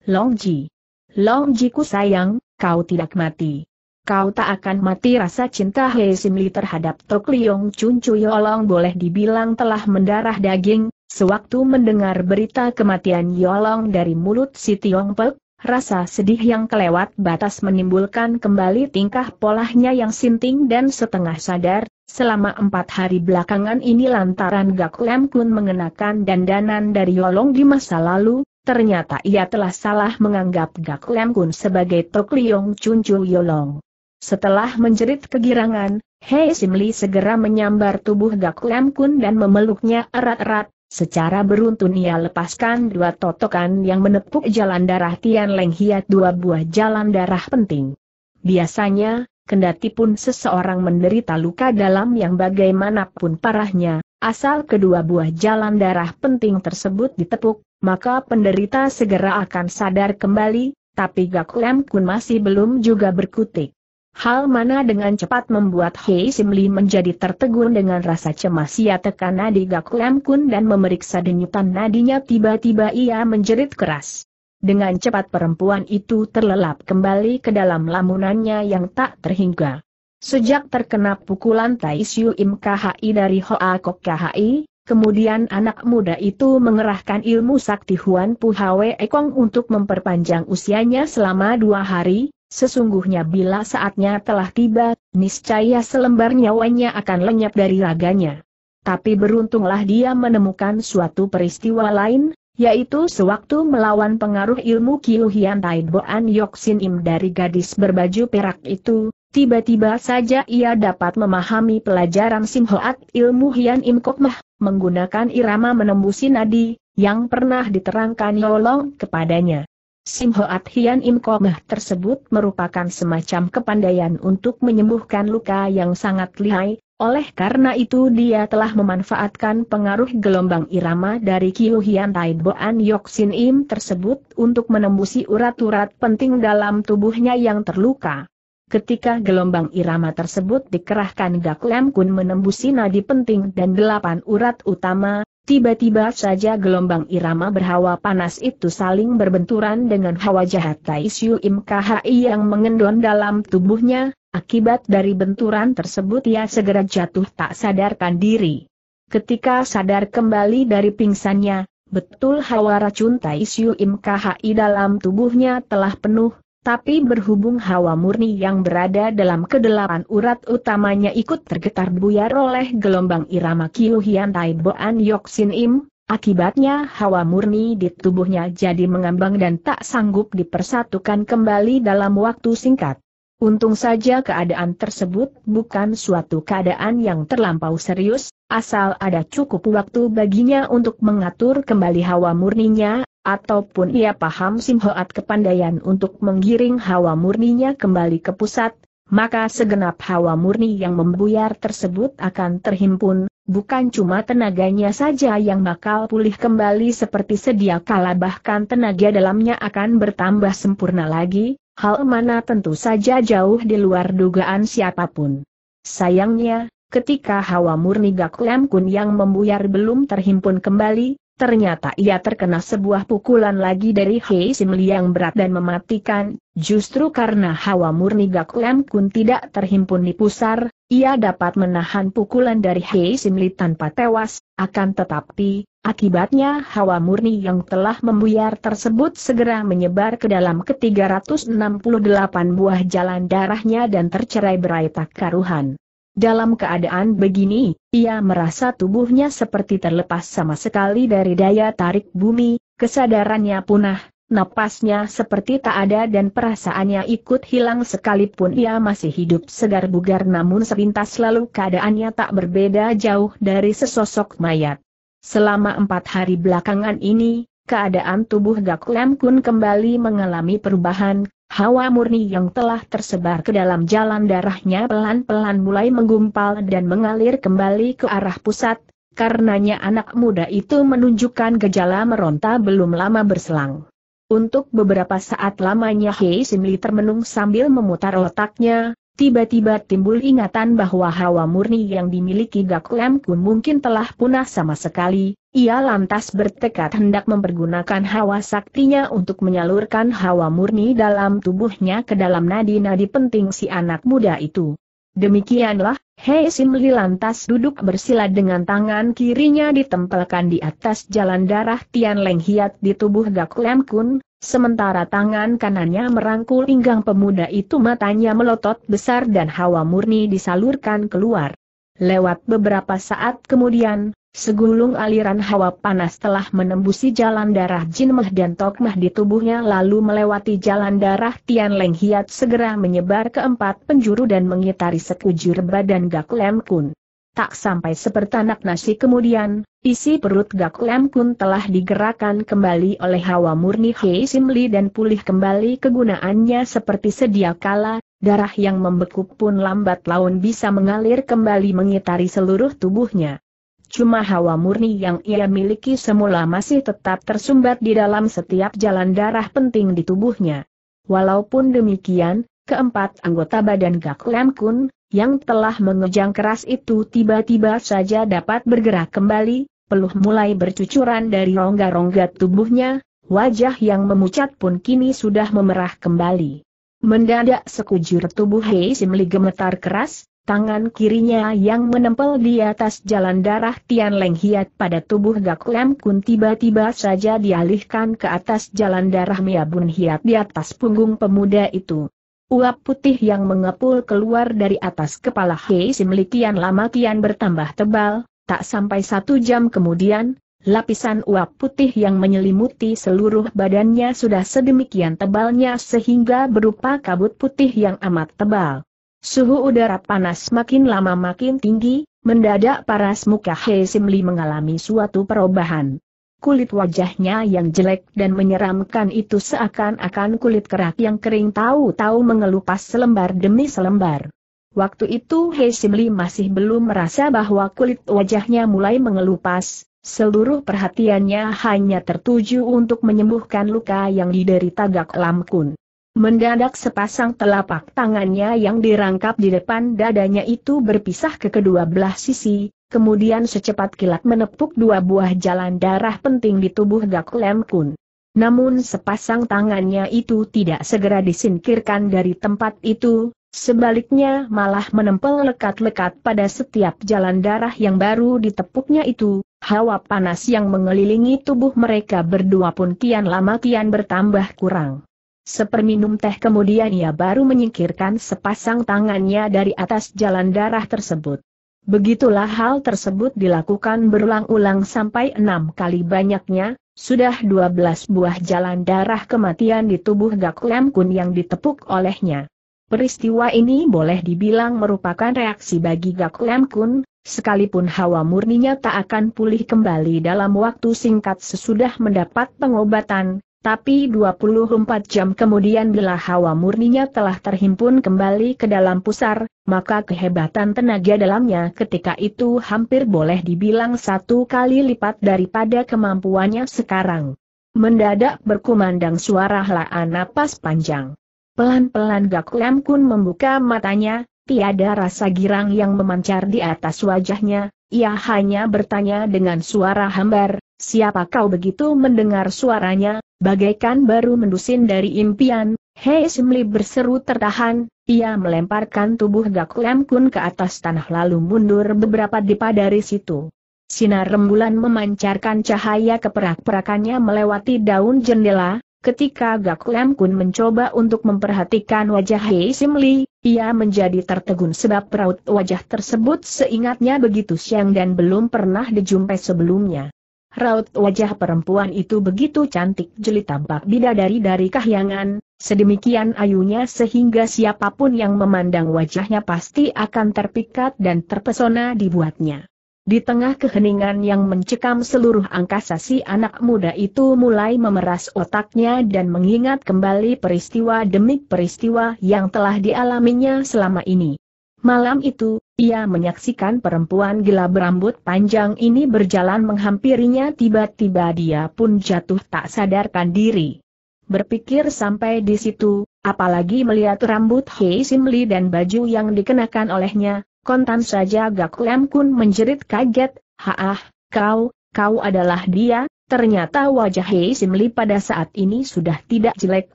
Long Ji. Long Ji ku sayang, kau tidak mati kau tak akan mati rasa cinta Hei Simli terhadap Tok Liong Chun Yolong boleh dibilang telah mendarah daging, sewaktu mendengar berita kematian Yolong dari mulut si Tiong Pek, rasa sedih yang kelewat batas menimbulkan kembali tingkah polahnya yang sinting dan setengah sadar, selama empat hari belakangan ini lantaran Gak Lem Kun mengenakan dandanan dari Yolong di masa lalu, ternyata ia telah salah menganggap Gak Lem Kun sebagai Tok Liong Chun Yolong. Setelah menjerit kegirangan, Hei Simli segera menyambar tubuh Gak Lam Kun dan memeluknya erat-erat, Secara beruntun ia lepaskan dua totokan yang menepuk jalan darah Tian Leng Hiat dua buah jalan darah penting. Biasanya, kendati pun seseorang menderita luka dalam yang bagaimanapun parahnya, asal kedua buah jalan darah penting tersebut ditepuk, maka penderita segera akan sadar kembali, tapi Gak Lam Kun masih belum juga berkutik. Hal mana dengan cepat membuat Hei Simli menjadi tertegun dengan rasa cemas ia tekan nadi Gak Kun dan memeriksa denyutan nadinya tiba-tiba ia menjerit keras. Dengan cepat perempuan itu terlelap kembali ke dalam lamunannya yang tak terhingga. Sejak terkena pukulan Tai Siu Im KHI dari Hoa Kok KHI, kemudian anak muda itu mengerahkan ilmu sakti Huan Pu Hwe Ekong untuk memperpanjang usianya selama dua hari, Sesungguhnya bila saatnya telah tiba, niscaya selembar nyawanya akan lenyap dari raganya. Tapi beruntunglah dia menemukan suatu peristiwa lain, yaitu sewaktu melawan pengaruh ilmu Kiuhian Taiboan Yoksin Im dari gadis berbaju perak itu, tiba-tiba saja ia dapat memahami pelajaran Simhoat ilmu Hian Im Kokmah, menggunakan irama menembusi nadi, yang pernah diterangkan Yolong kepadanya. Sim Hoat Hian Im Komeh tersebut merupakan semacam kepandaian untuk menyembuhkan luka yang sangat lihai, oleh karena itu dia telah memanfaatkan pengaruh gelombang irama dari Kiu Hian Tai Boan Yoksin Im tersebut untuk menembusi urat-urat penting dalam tubuhnya yang terluka. Ketika gelombang irama tersebut dikerahkan Gak Lem Kun menembusi nadi penting dan delapan urat utama, tiba-tiba saja gelombang irama berhawa panas itu saling berbenturan dengan hawa jahat Tai Siu Im KHI yang mengendon dalam tubuhnya, akibat dari benturan tersebut ia segera jatuh tak sadarkan diri. Ketika sadar kembali dari pingsannya, betul hawa racun Tai Siu Im KHI dalam tubuhnya telah penuh, tapi berhubung hawa murni yang berada dalam kedelapan urat utamanya ikut tergetar buyar oleh gelombang irama Kiu Hian Tai Boan Yok Sin Im, akibatnya hawa murni di tubuhnya jadi mengambang dan tak sanggup dipersatukan kembali dalam waktu singkat. Untung saja keadaan tersebut bukan suatu keadaan yang terlampau serius, asal ada cukup waktu baginya untuk mengatur kembali hawa murninya ataupun ia paham Simhoat kepandaian untuk menggiring hawa murninya kembali ke pusat, maka segenap hawa murni yang membuyar tersebut akan terhimpun, bukan cuma tenaganya saja yang bakal pulih kembali seperti sedia kala bahkan tenaga dalamnya akan bertambah sempurna lagi, hal mana tentu saja jauh di luar dugaan siapapun. Sayangnya, ketika hawa murni Gak klem Kun yang membuyar belum terhimpun kembali, Ternyata ia terkena sebuah pukulan lagi dari Hei Simli yang berat dan mematikan, justru karena hawa murni Gak Lem Kun tidak terhimpun di pusar, ia dapat menahan pukulan dari Hei Simli tanpa tewas, akan tetapi, akibatnya hawa murni yang telah membuyar tersebut segera menyebar ke dalam ke-368 buah jalan darahnya dan tercerai berai tak karuhan. Dalam keadaan begini, ia merasa tubuhnya seperti terlepas sama sekali dari daya tarik bumi, kesadarannya punah, napasnya seperti tak ada dan perasaannya ikut hilang sekalipun ia masih hidup segar bugar namun sepintas lalu keadaannya tak berbeda jauh dari sesosok mayat. Selama empat hari belakangan ini, keadaan tubuh Gaklem Lem Kun kembali mengalami perubahan, Hawa murni yang telah tersebar ke dalam jalan darahnya pelan-pelan mulai menggumpal dan mengalir kembali ke arah pusat, karenanya anak muda itu menunjukkan gejala meronta belum lama berselang. Untuk beberapa saat lamanya Hei Simli termenung sambil memutar otaknya, tiba-tiba timbul ingatan bahwa hawa murni yang dimiliki Gakuemku mungkin telah punah sama sekali, ia lantas bertekad hendak mempergunakan hawa saktinya untuk menyalurkan hawa murni dalam tubuhnya ke dalam nadi-nadi penting si anak muda itu. Demikianlah, Hei Simli lantas duduk bersila dengan tangan kirinya ditempelkan di atas jalan darah Tian Leng Hiat di tubuh Gak Lem Kun, sementara tangan kanannya merangkul pinggang pemuda itu matanya melotot besar dan hawa murni disalurkan keluar. Lewat beberapa saat kemudian, Segulung aliran hawa panas telah menembusi jalan darah Jin Meh dan Tok Meh di tubuhnya lalu melewati jalan darah Tian Leng Hiat segera menyebar ke empat penjuru dan mengitari sekujur badan Gak Lem Kun. Tak sampai sepertanak nasi kemudian, isi perut Gak Lem Kun telah digerakkan kembali oleh hawa murni Hei Sim Li dan pulih kembali kegunaannya seperti sedia kala, darah yang membeku pun lambat laun bisa mengalir kembali mengitari seluruh tubuhnya. Cuma hawa murni yang ia miliki semula masih tetap tersumbat di dalam setiap jalan darah penting di tubuhnya. Walaupun demikian, keempat anggota badan Gak Lem Kun, yang telah mengejang keras itu tiba-tiba saja dapat bergerak kembali, peluh mulai bercucuran dari rongga-rongga tubuhnya, wajah yang memucat pun kini sudah memerah kembali. Mendadak sekujur tubuh Hei Simli gemetar keras, Tangan kirinya yang menempel di atas jalan darah Tian Leng Hiat pada tubuh Gak Lem Kun tiba-tiba saja dialihkan ke atas jalan darah Mia Bun Hiat di atas punggung pemuda itu. Uap putih yang mengepul keluar dari atas kepala Hei si kian lama kian bertambah tebal, tak sampai satu jam kemudian, lapisan uap putih yang menyelimuti seluruh badannya sudah sedemikian tebalnya sehingga berupa kabut putih yang amat tebal. Suhu udara panas makin lama makin tinggi, mendadak paras muka Hei Simli mengalami suatu perubahan. Kulit wajahnya yang jelek dan menyeramkan itu seakan-akan kulit kerak yang kering tahu-tahu mengelupas selembar demi selembar. Waktu itu Hei Simli masih belum merasa bahwa kulit wajahnya mulai mengelupas, seluruh perhatiannya hanya tertuju untuk menyembuhkan luka yang diderita Gak Lam Kun. Mendadak sepasang telapak tangannya yang dirangkap di depan dadanya itu berpisah ke kedua belah sisi, kemudian secepat kilat menepuk dua buah jalan darah penting di tubuh Gak Kun. Namun sepasang tangannya itu tidak segera disingkirkan dari tempat itu, sebaliknya malah menempel lekat-lekat pada setiap jalan darah yang baru ditepuknya itu, hawa panas yang mengelilingi tubuh mereka berdua pun kian lama kian bertambah kurang. Seperminum teh kemudian ia baru menyingkirkan sepasang tangannya dari atas jalan darah tersebut. Begitulah hal tersebut dilakukan berulang-ulang sampai enam kali banyaknya, sudah dua belas buah jalan darah kematian di tubuh Gak Kun yang ditepuk olehnya. Peristiwa ini boleh dibilang merupakan reaksi bagi Gak Kun, sekalipun hawa murninya tak akan pulih kembali dalam waktu singkat sesudah mendapat pengobatan, tapi 24 jam kemudian bila hawa murninya telah terhimpun kembali ke dalam pusar, maka kehebatan tenaga dalamnya ketika itu hampir boleh dibilang satu kali lipat daripada kemampuannya sekarang. Mendadak berkumandang suara helaan napas panjang. Pelan-pelan Gak Lam Kun membuka matanya, tiada rasa girang yang memancar di atas wajahnya, ia hanya bertanya dengan suara hambar, siapa kau begitu mendengar suaranya, bagaikan baru mendusin dari impian, Hei Simli berseru tertahan, ia melemparkan tubuh Gak Lem Kun ke atas tanah lalu mundur beberapa dipa dari situ. Sinar rembulan memancarkan cahaya keperak-perakannya melewati daun jendela, Ketika Gak Lem Kun mencoba untuk memperhatikan wajah Hei Sim Li, ia menjadi tertegun sebab raut wajah tersebut seingatnya begitu siang dan belum pernah dijumpai sebelumnya. Raut wajah perempuan itu begitu cantik jeli tampak bidadari dari kahyangan, sedemikian ayunya sehingga siapapun yang memandang wajahnya pasti akan terpikat dan terpesona dibuatnya. Di tengah keheningan yang mencekam seluruh angkasa si anak muda itu mulai memeras otaknya dan mengingat kembali peristiwa demi peristiwa yang telah dialaminya selama ini. Malam itu, ia menyaksikan perempuan gila berambut panjang ini berjalan menghampirinya tiba-tiba dia pun jatuh tak sadarkan diri. Berpikir sampai di situ, apalagi melihat rambut Hei Simli dan baju yang dikenakan olehnya, Kontan saja Gak Lem Kun menjerit kaget, haah, kau, kau adalah dia, ternyata wajah Hei Simli pada saat ini sudah tidak jelek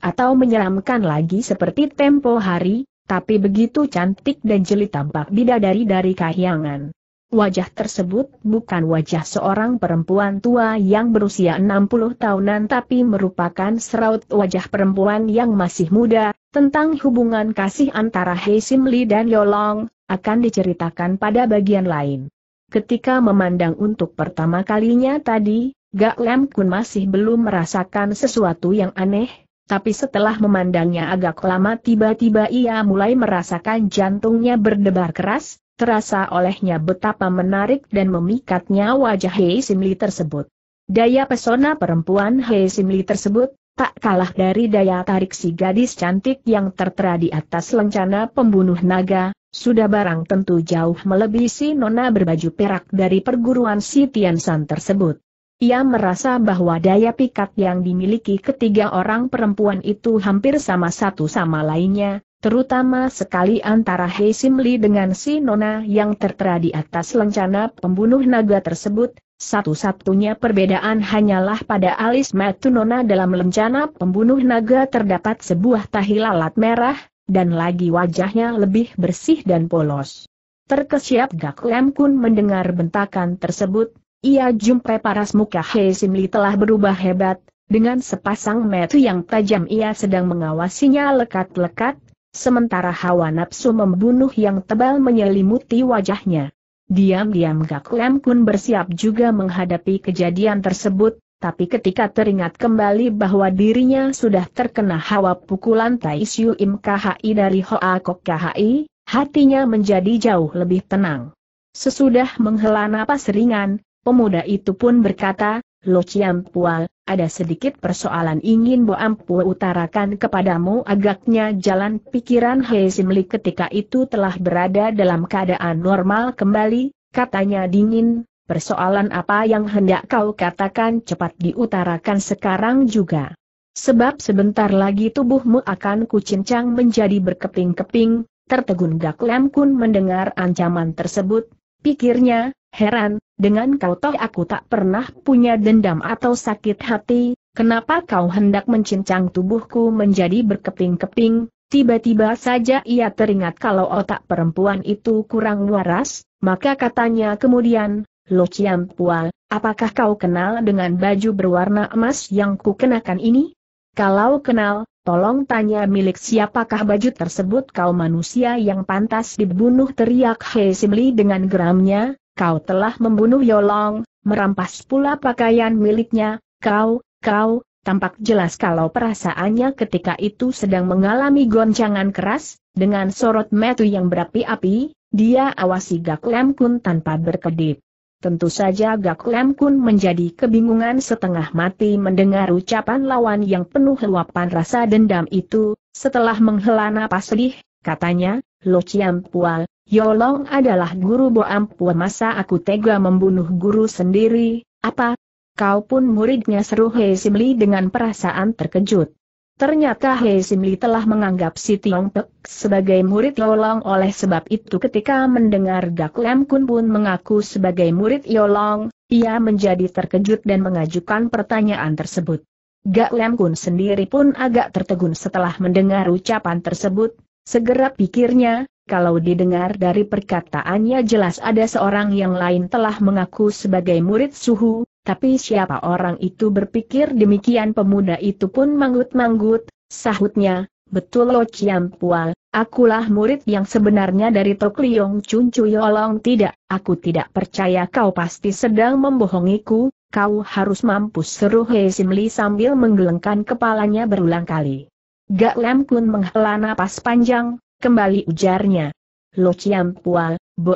atau menyeramkan lagi seperti tempo hari, tapi begitu cantik dan jeli tampak bidadari dari kahyangan. Wajah tersebut bukan wajah seorang perempuan tua yang berusia 60 tahunan tapi merupakan seraut wajah perempuan yang masih muda. Tentang hubungan kasih antara Hei Simli dan Yolong, akan diceritakan pada bagian lain. Ketika memandang untuk pertama kalinya tadi, Gak Lem Kun masih belum merasakan sesuatu yang aneh, tapi setelah memandangnya agak lama tiba-tiba ia mulai merasakan jantungnya berdebar keras, terasa olehnya betapa menarik dan memikatnya wajah Hei Simli tersebut. Daya pesona perempuan Hei Simli tersebut, tak kalah dari daya tarik si gadis cantik yang tertera di atas lencana pembunuh naga, sudah barang tentu jauh melebihi si nona berbaju perak dari perguruan si San tersebut. Ia merasa bahwa daya pikat yang dimiliki ketiga orang perempuan itu hampir sama satu sama lainnya, terutama sekali antara Sim Simli dengan si Nona yang tertera di atas lencana pembunuh naga tersebut, satu-satunya perbedaan hanyalah pada alis matu Nona dalam lencana pembunuh naga terdapat sebuah tahi lalat merah, dan lagi wajahnya lebih bersih dan polos. Terkesiap Gak Lem Kun mendengar bentakan tersebut, ia jumpai paras muka Sim Simli telah berubah hebat, dengan sepasang metu yang tajam ia sedang mengawasinya lekat-lekat, sementara hawa nafsu membunuh yang tebal menyelimuti wajahnya. Diam-diam Gak Lem pun bersiap juga menghadapi kejadian tersebut, tapi ketika teringat kembali bahwa dirinya sudah terkena hawa pukulan Tai Siu Im KHI dari Hoa Kok KHI, hatinya menjadi jauh lebih tenang. Sesudah menghela napas ringan, pemuda itu pun berkata, Lo Chiam Pual, ada sedikit persoalan ingin Bo Ampu utarakan kepadamu agaknya jalan pikiran Hei Simli ketika itu telah berada dalam keadaan normal kembali, katanya dingin, persoalan apa yang hendak kau katakan cepat diutarakan sekarang juga. Sebab sebentar lagi tubuhmu akan kucincang menjadi berkeping-keping, tertegun Gak Lem Kun mendengar ancaman tersebut, pikirnya, Heran, dengan kau toh aku tak pernah punya dendam atau sakit hati, kenapa kau hendak mencincang tubuhku menjadi berkeping-keping, tiba-tiba saja ia teringat kalau otak perempuan itu kurang waras, maka katanya kemudian, Lo Chiam Pual, apakah kau kenal dengan baju berwarna emas yang kukenakan ini? Kalau kenal, tolong tanya milik siapakah baju tersebut kau manusia yang pantas dibunuh teriak Hei Simli dengan geramnya, kau telah membunuh Yolong, merampas pula pakaian miliknya, kau, kau, tampak jelas kalau perasaannya ketika itu sedang mengalami goncangan keras, dengan sorot metu yang berapi-api, dia awasi Gak Lem Kun tanpa berkedip. Tentu saja Gak Lem Kun menjadi kebingungan setengah mati mendengar ucapan lawan yang penuh luapan rasa dendam itu, setelah menghela napas sedih, katanya, Lo Chiam Pual, Yolong adalah guru Boam Pua masa aku tega membunuh guru sendiri, apa? Kau pun muridnya seru Hei Simli dengan perasaan terkejut. Ternyata Hei Simli telah menganggap si Tiong Pek sebagai murid Yolong oleh sebab itu ketika mendengar Gak Lam Kun pun mengaku sebagai murid Yolong, ia menjadi terkejut dan mengajukan pertanyaan tersebut. Gak Lam Kun sendiri pun agak tertegun setelah mendengar ucapan tersebut, Segera pikirnya, kalau didengar dari perkataannya jelas ada seorang yang lain telah mengaku sebagai murid suhu, tapi siapa orang itu berpikir demikian pemuda itu pun manggut-manggut, sahutnya, betul Lo Ciam Pual, akulah murid yang sebenarnya dari Tok Liong Chun Chuyolong tidak, aku tidak percaya kau pasti sedang membohongiku, kau harus mampu seru Hei Simli sambil menggelengkan kepalanya berulang kali. Gak Lem Kun menghela napas panjang, kembali ujarnya. Lo Chiam Pual, Bo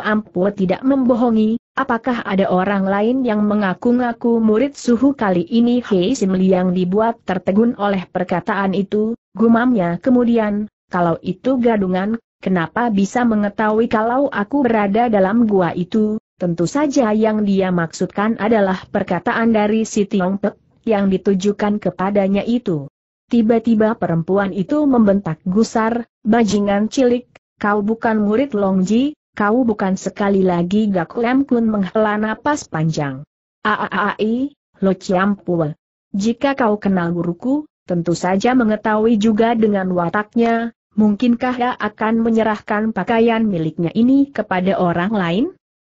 tidak membohongi, apakah ada orang lain yang mengaku-ngaku murid suhu kali ini Hei Sim Liang dibuat tertegun oleh perkataan itu, gumamnya kemudian, kalau itu gadungan, kenapa bisa mengetahui kalau aku berada dalam gua itu, tentu saja yang dia maksudkan adalah perkataan dari si Tiong Pek, yang ditujukan kepadanya itu. Tiba-tiba perempuan itu membentak gusar, bajingan cilik, kau bukan murid Longji, kau bukan sekali lagi Gak Lem Kun menghela napas panjang. Aaai, Lo ciampul. Jika kau kenal guruku, tentu saja mengetahui juga dengan wataknya, mungkinkah ia akan menyerahkan pakaian miliknya ini kepada orang lain?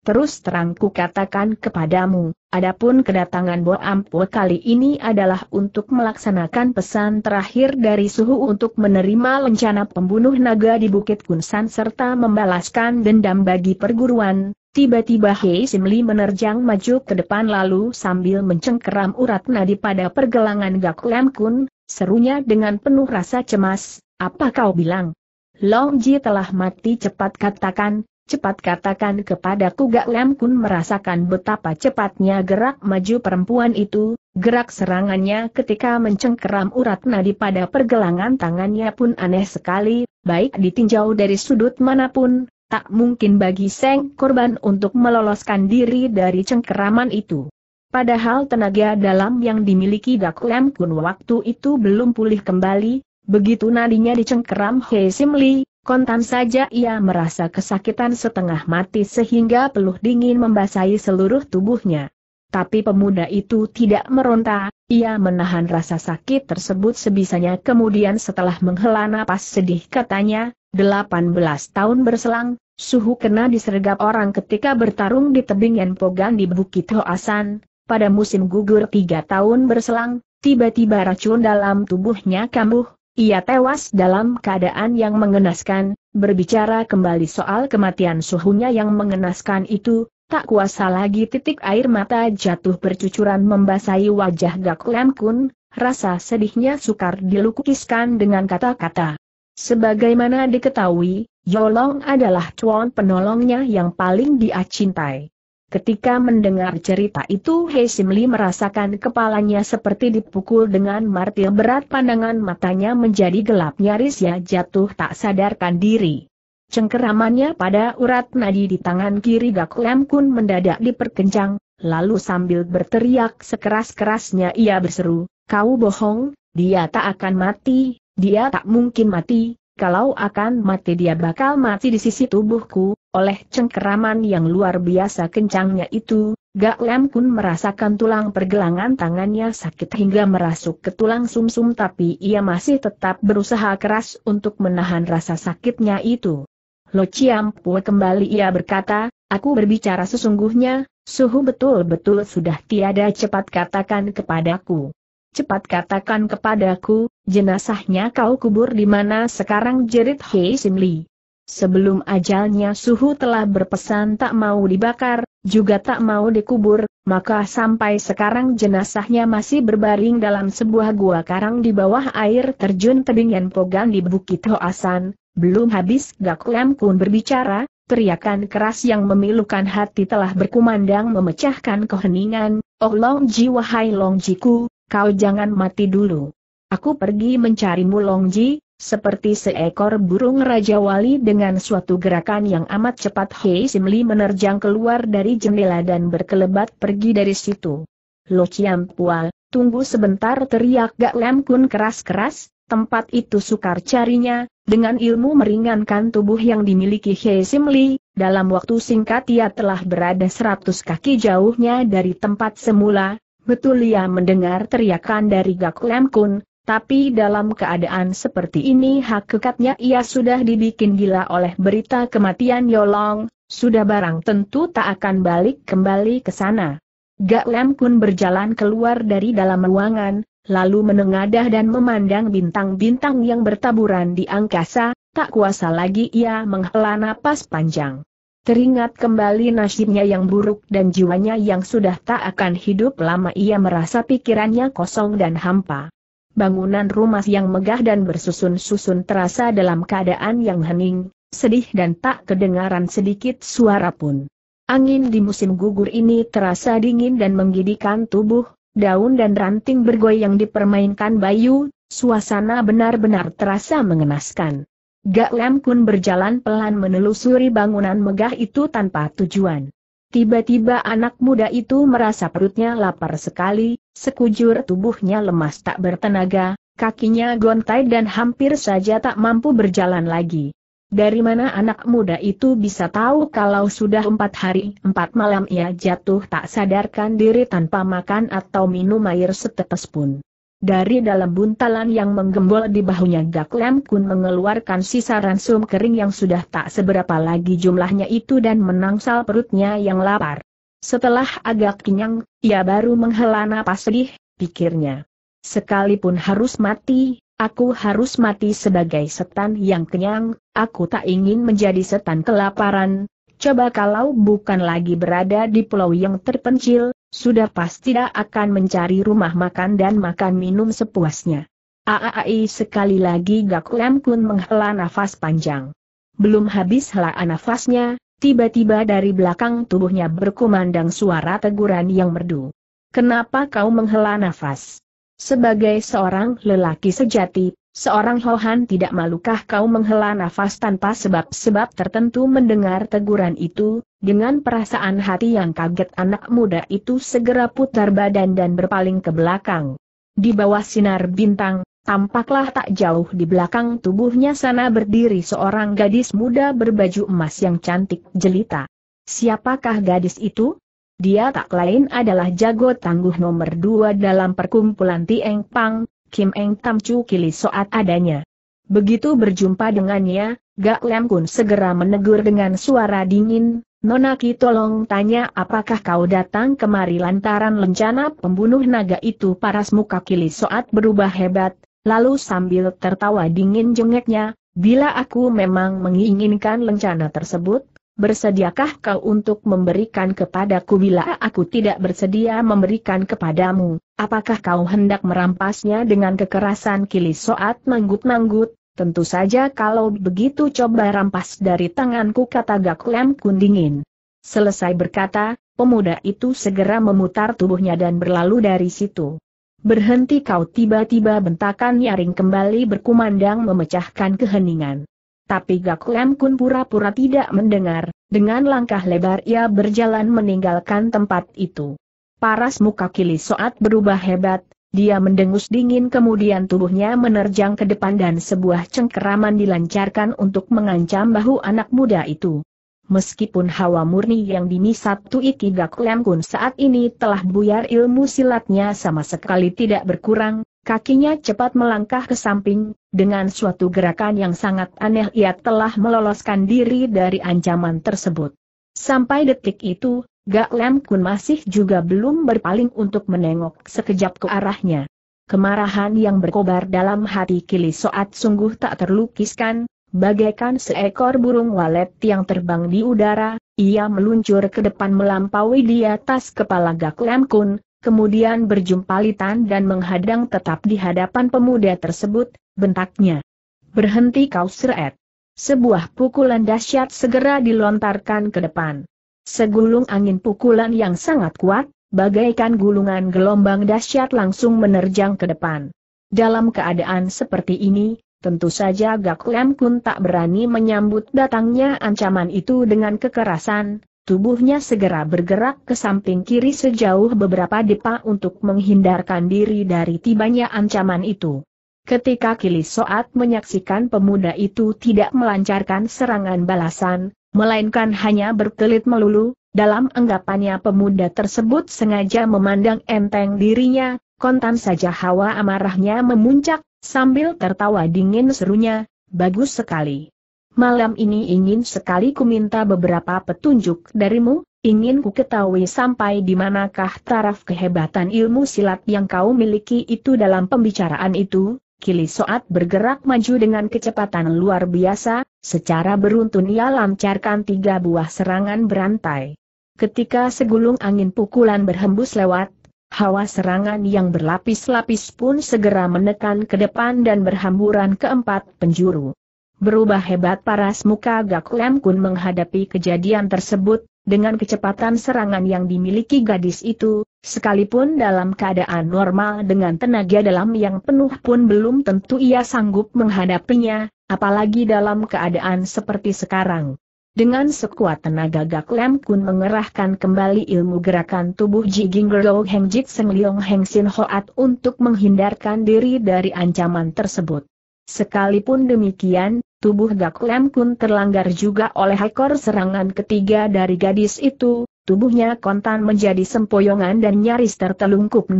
Terus terang ku katakan kepadamu, adapun kedatangan Bo Ampul kali ini adalah untuk melaksanakan pesan terakhir dari suhu untuk menerima lencana pembunuh naga di Bukit Kunsan serta membalaskan dendam bagi perguruan. Tiba-tiba Hei Simli menerjang maju ke depan lalu sambil mencengkeram urat nadi pada pergelangan Gak Kun, serunya dengan penuh rasa cemas, apa kau bilang? Long Ji telah mati cepat katakan, Cepat katakan kepadaku Gak Lem Kun merasakan betapa cepatnya gerak maju perempuan itu, gerak serangannya ketika mencengkeram urat nadi pada pergelangan tangannya pun aneh sekali, baik ditinjau dari sudut manapun, tak mungkin bagi Seng korban untuk meloloskan diri dari cengkeraman itu. Padahal tenaga dalam yang dimiliki Gak Lem Kun waktu itu belum pulih kembali, begitu nadinya dicengkeram Hei Simli, Kontan saja ia merasa kesakitan setengah mati sehingga peluh dingin membasahi seluruh tubuhnya. Tapi pemuda itu tidak meronta, ia menahan rasa sakit tersebut sebisanya kemudian setelah menghela napas sedih katanya, 18 tahun berselang, suhu kena disergap orang ketika bertarung di tebing pogang di Bukit Hoasan, pada musim gugur tiga tahun berselang, tiba-tiba racun dalam tubuhnya kambuh, ia tewas dalam keadaan yang mengenaskan, berbicara kembali soal kematian suhunya yang mengenaskan itu, tak kuasa lagi titik air mata jatuh bercucuran membasahi wajah Gak Lam Kun, rasa sedihnya sukar dilukiskan dengan kata-kata. Sebagaimana diketahui, Yolong adalah cuan penolongnya yang paling dia cintai. Ketika mendengar cerita itu Hesimli Simli merasakan kepalanya seperti dipukul dengan martil berat pandangan matanya menjadi gelap nyaris ya jatuh tak sadarkan diri. Cengkeramannya pada urat nadi di tangan kiri Gak Lam Kun mendadak diperkencang, lalu sambil berteriak sekeras-kerasnya ia berseru, kau bohong, dia tak akan mati, dia tak mungkin mati, kalau akan mati dia bakal mati di sisi tubuhku, oleh cengkeraman yang luar biasa kencangnya itu, Gak Lem Kun merasakan tulang pergelangan tangannya sakit hingga merasuk ke tulang sumsum -sum tapi ia masih tetap berusaha keras untuk menahan rasa sakitnya itu. Lo Chiam Pue kembali ia berkata, aku berbicara sesungguhnya, suhu betul-betul sudah tiada cepat katakan kepadaku. Cepat katakan kepadaku, jenazahnya kau kubur di mana sekarang jerit Hei Simli. Sebelum ajalnya suhu telah berpesan tak mau dibakar, juga tak mau dikubur, maka sampai sekarang jenazahnya masih berbaring dalam sebuah gua karang di bawah air terjun yang Pogan di Bukit Hoasan. Belum habis Gak Lam Kun berbicara, teriakan keras yang memilukan hati telah berkumandang memecahkan keheningan, Oh Long Ji wahai Long Jiku, kau jangan mati dulu. Aku pergi mencarimu Long Ji, seperti seekor burung Raja Wali dengan suatu gerakan yang amat cepat Hei Simli menerjang keluar dari jendela dan berkelebat pergi dari situ. Lo Chiam Pual, tunggu sebentar teriak Gak Lem Kun keras-keras, tempat itu sukar carinya, dengan ilmu meringankan tubuh yang dimiliki Hei Simli, dalam waktu singkat ia telah berada seratus kaki jauhnya dari tempat semula, betul ia mendengar teriakan dari Gak Lem Kun, tapi dalam keadaan seperti ini hakikatnya ia sudah dibikin gila oleh berita kematian Yolong, sudah barang tentu tak akan balik kembali ke sana. Gak Lem Kun berjalan keluar dari dalam ruangan, lalu menengadah dan memandang bintang-bintang yang bertaburan di angkasa, tak kuasa lagi ia menghela napas panjang. Teringat kembali nasibnya yang buruk dan jiwanya yang sudah tak akan hidup lama ia merasa pikirannya kosong dan hampa. Bangunan rumah yang megah dan bersusun-susun terasa dalam keadaan yang hening, sedih dan tak kedengaran sedikit suara pun. Angin di musim gugur ini terasa dingin dan menggidikan tubuh, daun dan ranting bergoyang dipermainkan bayu, suasana benar-benar terasa mengenaskan. Gak Lam Kun berjalan pelan menelusuri bangunan megah itu tanpa tujuan. Tiba-tiba anak muda itu merasa perutnya lapar sekali, sekujur tubuhnya lemas tak bertenaga, kakinya gontai dan hampir saja tak mampu berjalan lagi. Dari mana anak muda itu bisa tahu kalau sudah empat hari, empat malam ia jatuh tak sadarkan diri tanpa makan atau minum air setetes pun. Dari dalam buntalan yang menggembol di bahunya Gak Lem Kun mengeluarkan sisa ransum kering yang sudah tak seberapa lagi jumlahnya itu dan menangsal perutnya yang lapar. Setelah agak kenyang, ia baru menghela napas sedih, pikirnya. Sekalipun harus mati, aku harus mati sebagai setan yang kenyang, aku tak ingin menjadi setan kelaparan, Coba kalau bukan lagi berada di pulau yang terpencil, sudah pasti tidak akan mencari rumah makan dan makan minum sepuasnya. Aai sekali lagi Gak Lem Kun menghela nafas panjang. Belum habis helaan nafasnya, tiba-tiba dari belakang tubuhnya berkumandang suara teguran yang merdu. Kenapa kau menghela nafas? Sebagai seorang lelaki sejati, seorang Hohan tidak malukah kau menghela nafas tanpa sebab-sebab tertentu mendengar teguran itu, dengan perasaan hati yang kaget anak muda itu segera putar badan dan berpaling ke belakang. Di bawah sinar bintang, tampaklah tak jauh di belakang tubuhnya sana berdiri seorang gadis muda berbaju emas yang cantik jelita. Siapakah gadis itu? Dia tak lain adalah jago tangguh nomor dua dalam perkumpulan Tieng Pang, Kim Eng Tam Chu Kili Soat adanya. Begitu berjumpa dengannya, Gak Lam Kun segera menegur dengan suara dingin, Nonaki tolong tanya apakah kau datang kemari lantaran lencana pembunuh naga itu paras muka Kili Soat berubah hebat, lalu sambil tertawa dingin jengeknya, bila aku memang menginginkan lencana tersebut, bersediakah kau untuk memberikan kepadaku bila aku tidak bersedia memberikan kepadamu, apakah kau hendak merampasnya dengan kekerasan kili soat manggut-manggut, tentu saja kalau begitu coba rampas dari tanganku kata Gak Lem Kundingin. Selesai berkata, pemuda itu segera memutar tubuhnya dan berlalu dari situ. Berhenti kau tiba-tiba bentakan nyaring kembali berkumandang memecahkan keheningan. Tapi Gak Lem Kun pura-pura tidak mendengar, dengan langkah lebar ia berjalan meninggalkan tempat itu. Paras muka kili soat berubah hebat, dia mendengus dingin kemudian tubuhnya menerjang ke depan dan sebuah cengkeraman dilancarkan untuk mengancam bahu anak muda itu. Meskipun hawa murni yang dimisatui Gak Lem Kun saat ini telah buyar ilmu silatnya sama sekali tidak berkurang, Kakinya cepat melangkah ke samping, dengan suatu gerakan yang sangat aneh ia telah meloloskan diri dari ancaman tersebut. Sampai detik itu, Gak Lem Kun masih juga belum berpaling untuk menengok sekejap ke arahnya. Kemarahan yang berkobar dalam hati Kili Soat sungguh tak terlukiskan, bagaikan seekor burung walet yang terbang di udara, ia meluncur ke depan melampaui di atas kepala Gak Lem Kun, kemudian berjumpa litan dan menghadang tetap di hadapan pemuda tersebut, bentaknya. Berhenti kau seret. Sebuah pukulan dahsyat segera dilontarkan ke depan. Segulung angin pukulan yang sangat kuat, bagaikan gulungan gelombang dahsyat langsung menerjang ke depan. Dalam keadaan seperti ini, Tentu saja Gak Lem Kun tak berani menyambut datangnya ancaman itu dengan kekerasan, Tubuhnya segera bergerak ke samping kiri sejauh beberapa depa untuk menghindarkan diri dari tibanya ancaman itu. Ketika Kili Soat menyaksikan pemuda itu tidak melancarkan serangan balasan, melainkan hanya berkelit melulu, dalam anggapannya pemuda tersebut sengaja memandang enteng dirinya, kontan saja hawa amarahnya memuncak, sambil tertawa dingin serunya, bagus sekali malam ini ingin sekali ku minta beberapa petunjuk darimu, ingin ku ketahui sampai di manakah taraf kehebatan ilmu silat yang kau miliki itu dalam pembicaraan itu, Kili Soat bergerak maju dengan kecepatan luar biasa, secara beruntun ia lancarkan tiga buah serangan berantai. Ketika segulung angin pukulan berhembus lewat, hawa serangan yang berlapis-lapis pun segera menekan ke depan dan berhamburan ke empat penjuru. Berubah hebat paras muka Gak Lem Kun menghadapi kejadian tersebut, dengan kecepatan serangan yang dimiliki gadis itu, sekalipun dalam keadaan normal dengan tenaga dalam yang penuh pun belum tentu ia sanggup menghadapinya, apalagi dalam keadaan seperti sekarang. Dengan sekuat tenaga Gak Lem Kun mengerahkan kembali ilmu gerakan tubuh Ji Gingerlo Heng Jik Seng Liong Heng Sin Hoat untuk menghindarkan diri dari ancaman tersebut. Sekalipun demikian, tubuh Gak Lem Kun terlanggar juga oleh ekor serangan ketiga dari gadis itu, tubuhnya kontan menjadi sempoyongan dan nyaris tertelungkup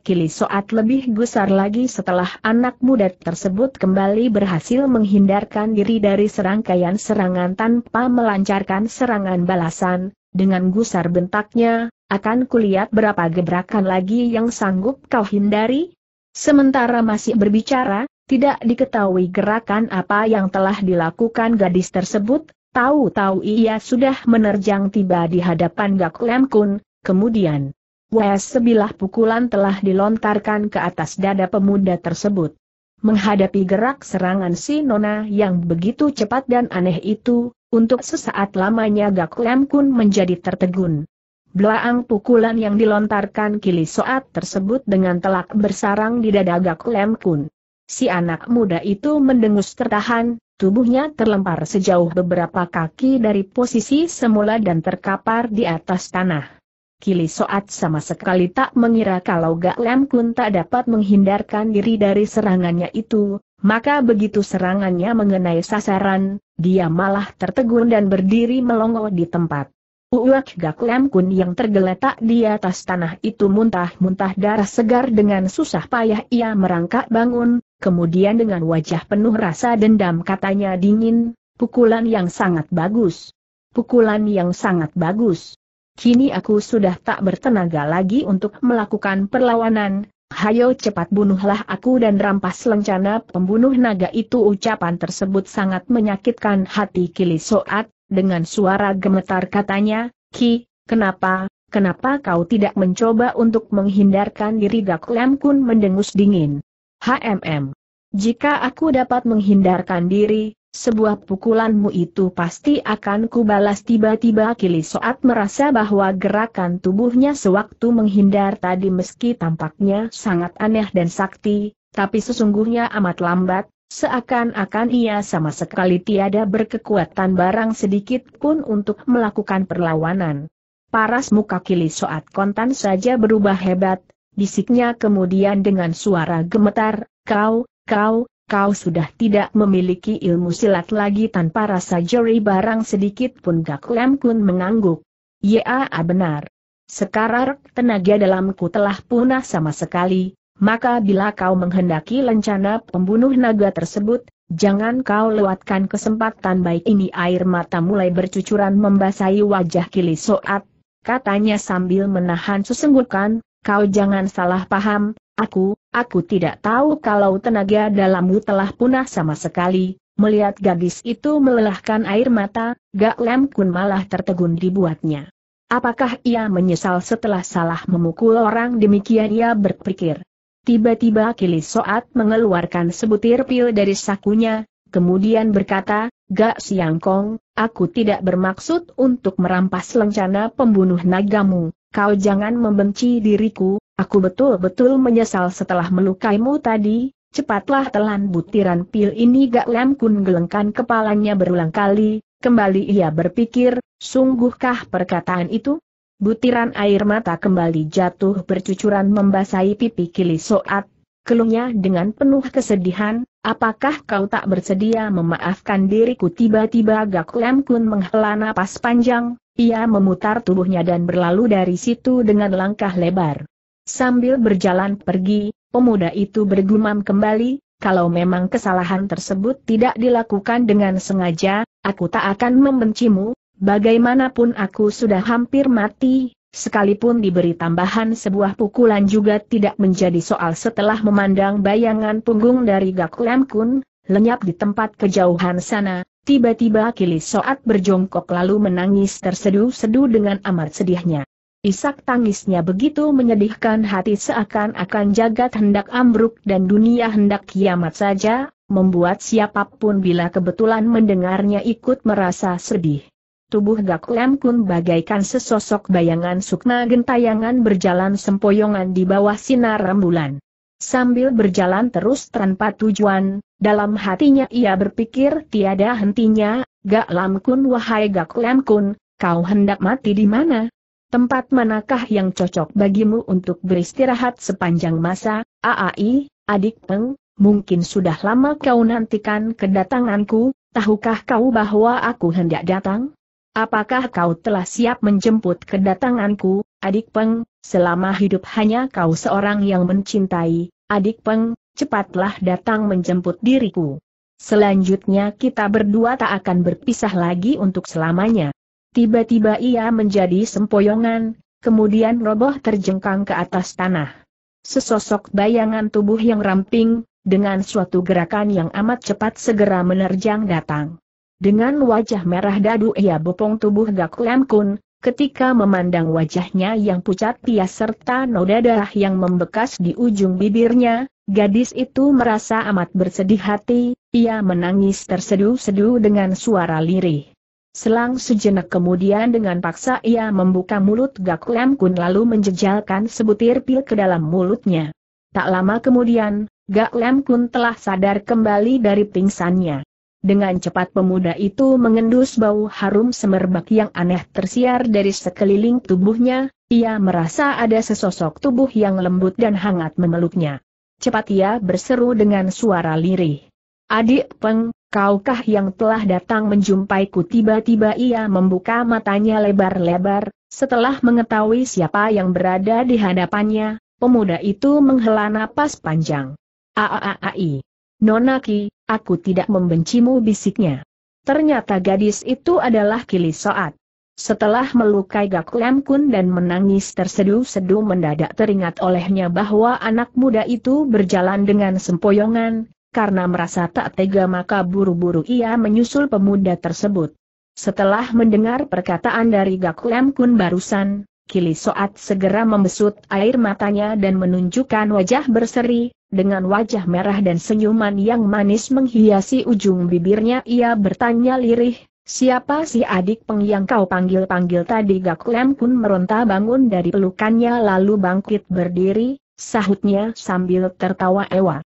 kili soat lebih gusar lagi setelah anak muda tersebut kembali berhasil menghindarkan diri dari serangkaian serangan tanpa melancarkan serangan balasan, dengan gusar bentaknya, akan kulihat berapa gebrakan lagi yang sanggup kau hindari? Sementara masih berbicara, tidak diketahui gerakan apa yang telah dilakukan gadis tersebut, tahu-tahu ia sudah menerjang tiba di hadapan Gak Lem Kun, kemudian Wes sebilah pukulan telah dilontarkan ke atas dada pemuda tersebut. Menghadapi gerak serangan si Nona yang begitu cepat dan aneh itu, untuk sesaat lamanya Gak Lem Kun menjadi tertegun. Belaang pukulan yang dilontarkan kili soat tersebut dengan telak bersarang di dada Gak Lem Kun. Si anak muda itu mendengus tertahan, tubuhnya terlempar sejauh beberapa kaki dari posisi semula dan terkapar di atas tanah. Kili Soat sama sekali tak mengira kalau Gak Lem Kun tak dapat menghindarkan diri dari serangannya itu, maka begitu serangannya mengenai sasaran, dia malah tertegun dan berdiri melongo di tempat. Uak Gak Lem Kun yang tergeletak di atas tanah itu muntah-muntah darah segar dengan susah payah ia merangkak bangun, kemudian dengan wajah penuh rasa dendam katanya dingin, pukulan yang sangat bagus. Pukulan yang sangat bagus. Kini aku sudah tak bertenaga lagi untuk melakukan perlawanan, hayo cepat bunuhlah aku dan rampas lencana pembunuh naga itu ucapan tersebut sangat menyakitkan hati Kili Soat, dengan suara gemetar katanya, Ki, kenapa, kenapa kau tidak mencoba untuk menghindarkan diri Gak Lem Kun mendengus dingin? HMM. Jika aku dapat menghindarkan diri, sebuah pukulanmu itu pasti akan kubalas tiba-tiba Kili Soat merasa bahwa gerakan tubuhnya sewaktu menghindar tadi meski tampaknya sangat aneh dan sakti, tapi sesungguhnya amat lambat, Seakan-akan ia sama sekali tiada berkekuatan barang sedikit pun untuk melakukan perlawanan. Paras muka kili soat kontan saja berubah hebat, bisiknya kemudian dengan suara gemetar, kau, kau, kau sudah tidak memiliki ilmu silat lagi tanpa rasa jeri barang sedikit pun Gak Lem Kun mengangguk. Ya benar. Sekarang tenaga dalamku telah punah sama sekali, maka bila kau menghendaki lencana pembunuh naga tersebut, jangan kau lewatkan kesempatan baik ini air mata mulai bercucuran membasahi wajah Kili Soat, katanya sambil menahan sesenggukan, kau jangan salah paham, aku, aku tidak tahu kalau tenaga dalammu telah punah sama sekali, Melihat gadis itu melelahkan air mata, Gak Lem Kun malah tertegun dibuatnya. Apakah ia menyesal setelah salah memukul orang demikian ia berpikir. Tiba-tiba Kili Soat mengeluarkan sebutir pil dari sakunya, kemudian berkata, Gak Siang Kong, aku tidak bermaksud untuk merampas lencana pembunuh nagamu, kau jangan membenci diriku, aku betul-betul menyesal setelah melukaimu tadi, cepatlah telan butiran pil ini Gak Lam Kun gelengkan kepalanya berulang kali, kembali ia berpikir, sungguhkah perkataan itu? Butiran air mata kembali jatuh bercucuran membasahi pipi Kili Soat, keluhnya dengan penuh kesedihan, apakah kau tak bersedia memaafkan diriku tiba-tiba Gak Lem Kun menghela napas panjang, ia memutar tubuhnya dan berlalu dari situ dengan langkah lebar. Sambil berjalan pergi, pemuda itu bergumam kembali, kalau memang kesalahan tersebut tidak dilakukan dengan sengaja, aku tak akan membencimu, bagaimanapun aku sudah hampir mati, sekalipun diberi tambahan sebuah pukulan juga tidak menjadi soal setelah memandang bayangan punggung dari Gak Lam Kun, lenyap di tempat kejauhan sana, tiba-tiba Kili Soat berjongkok lalu menangis terseduh sedu dengan amat sedihnya. Isak tangisnya begitu menyedihkan hati seakan-akan jagat hendak ambruk dan dunia hendak kiamat saja, membuat siapapun bila kebetulan mendengarnya ikut merasa sedih. Tubuh Gak Lem Kun bagaikan sesosok bayangan sukna gentayangan berjalan sempoyongan di bawah sinar rembulan. Sambil berjalan terus tanpa tujuan, dalam hatinya ia berpikir tiada hentinya, Gak Lam Kun wahai Gak Lem Kun, kau hendak mati di mana? Tempat manakah yang cocok bagimu untuk beristirahat sepanjang masa, Aai, adik peng, mungkin sudah lama kau nantikan kedatanganku, tahukah kau bahwa aku hendak datang? Apakah kau telah siap menjemput kedatanganku, adik Peng, selama hidup hanya kau seorang yang mencintai, adik Peng, cepatlah datang menjemput diriku. Selanjutnya kita berdua tak akan berpisah lagi untuk selamanya. Tiba-tiba ia menjadi sempoyongan, kemudian roboh terjengkang ke atas tanah. Sesosok bayangan tubuh yang ramping, dengan suatu gerakan yang amat cepat segera menerjang datang. Dengan wajah merah dadu ia bopong tubuh Gak Lem Kun, ketika memandang wajahnya yang pucat pias serta noda darah yang membekas di ujung bibirnya, gadis itu merasa amat bersedih hati, ia menangis tersedu-sedu dengan suara lirih. Selang sejenak kemudian dengan paksa ia membuka mulut Gak Lem Kun lalu menjejalkan sebutir pil ke dalam mulutnya. Tak lama kemudian, Gak Lem Kun telah sadar kembali dari pingsannya. Dengan cepat pemuda itu mengendus bau harum semerbak yang aneh tersiar dari sekeliling tubuhnya, ia merasa ada sesosok tubuh yang lembut dan hangat memeluknya. Cepat ia berseru dengan suara lirih. Adik Peng, kaukah yang telah datang menjumpaiku tiba-tiba ia membuka matanya lebar-lebar, setelah mengetahui siapa yang berada di hadapannya, pemuda itu menghela napas panjang. Aaai. Nonaki, aku tidak membencimu bisiknya. Ternyata gadis itu adalah Kili Soat. Setelah melukai Gak Kun dan menangis tersedu-sedu mendadak teringat olehnya bahwa anak muda itu berjalan dengan sempoyongan, karena merasa tak tega maka buru-buru ia menyusul pemuda tersebut. Setelah mendengar perkataan dari Gak Kun barusan, Kili Soat segera membesut air matanya dan menunjukkan wajah berseri, dengan wajah merah dan senyuman yang manis menghiasi ujung bibirnya ia bertanya lirih, siapa si adik peng yang kau panggil-panggil tadi Gak Lem pun meronta bangun dari pelukannya lalu bangkit berdiri, sahutnya sambil tertawa ewa.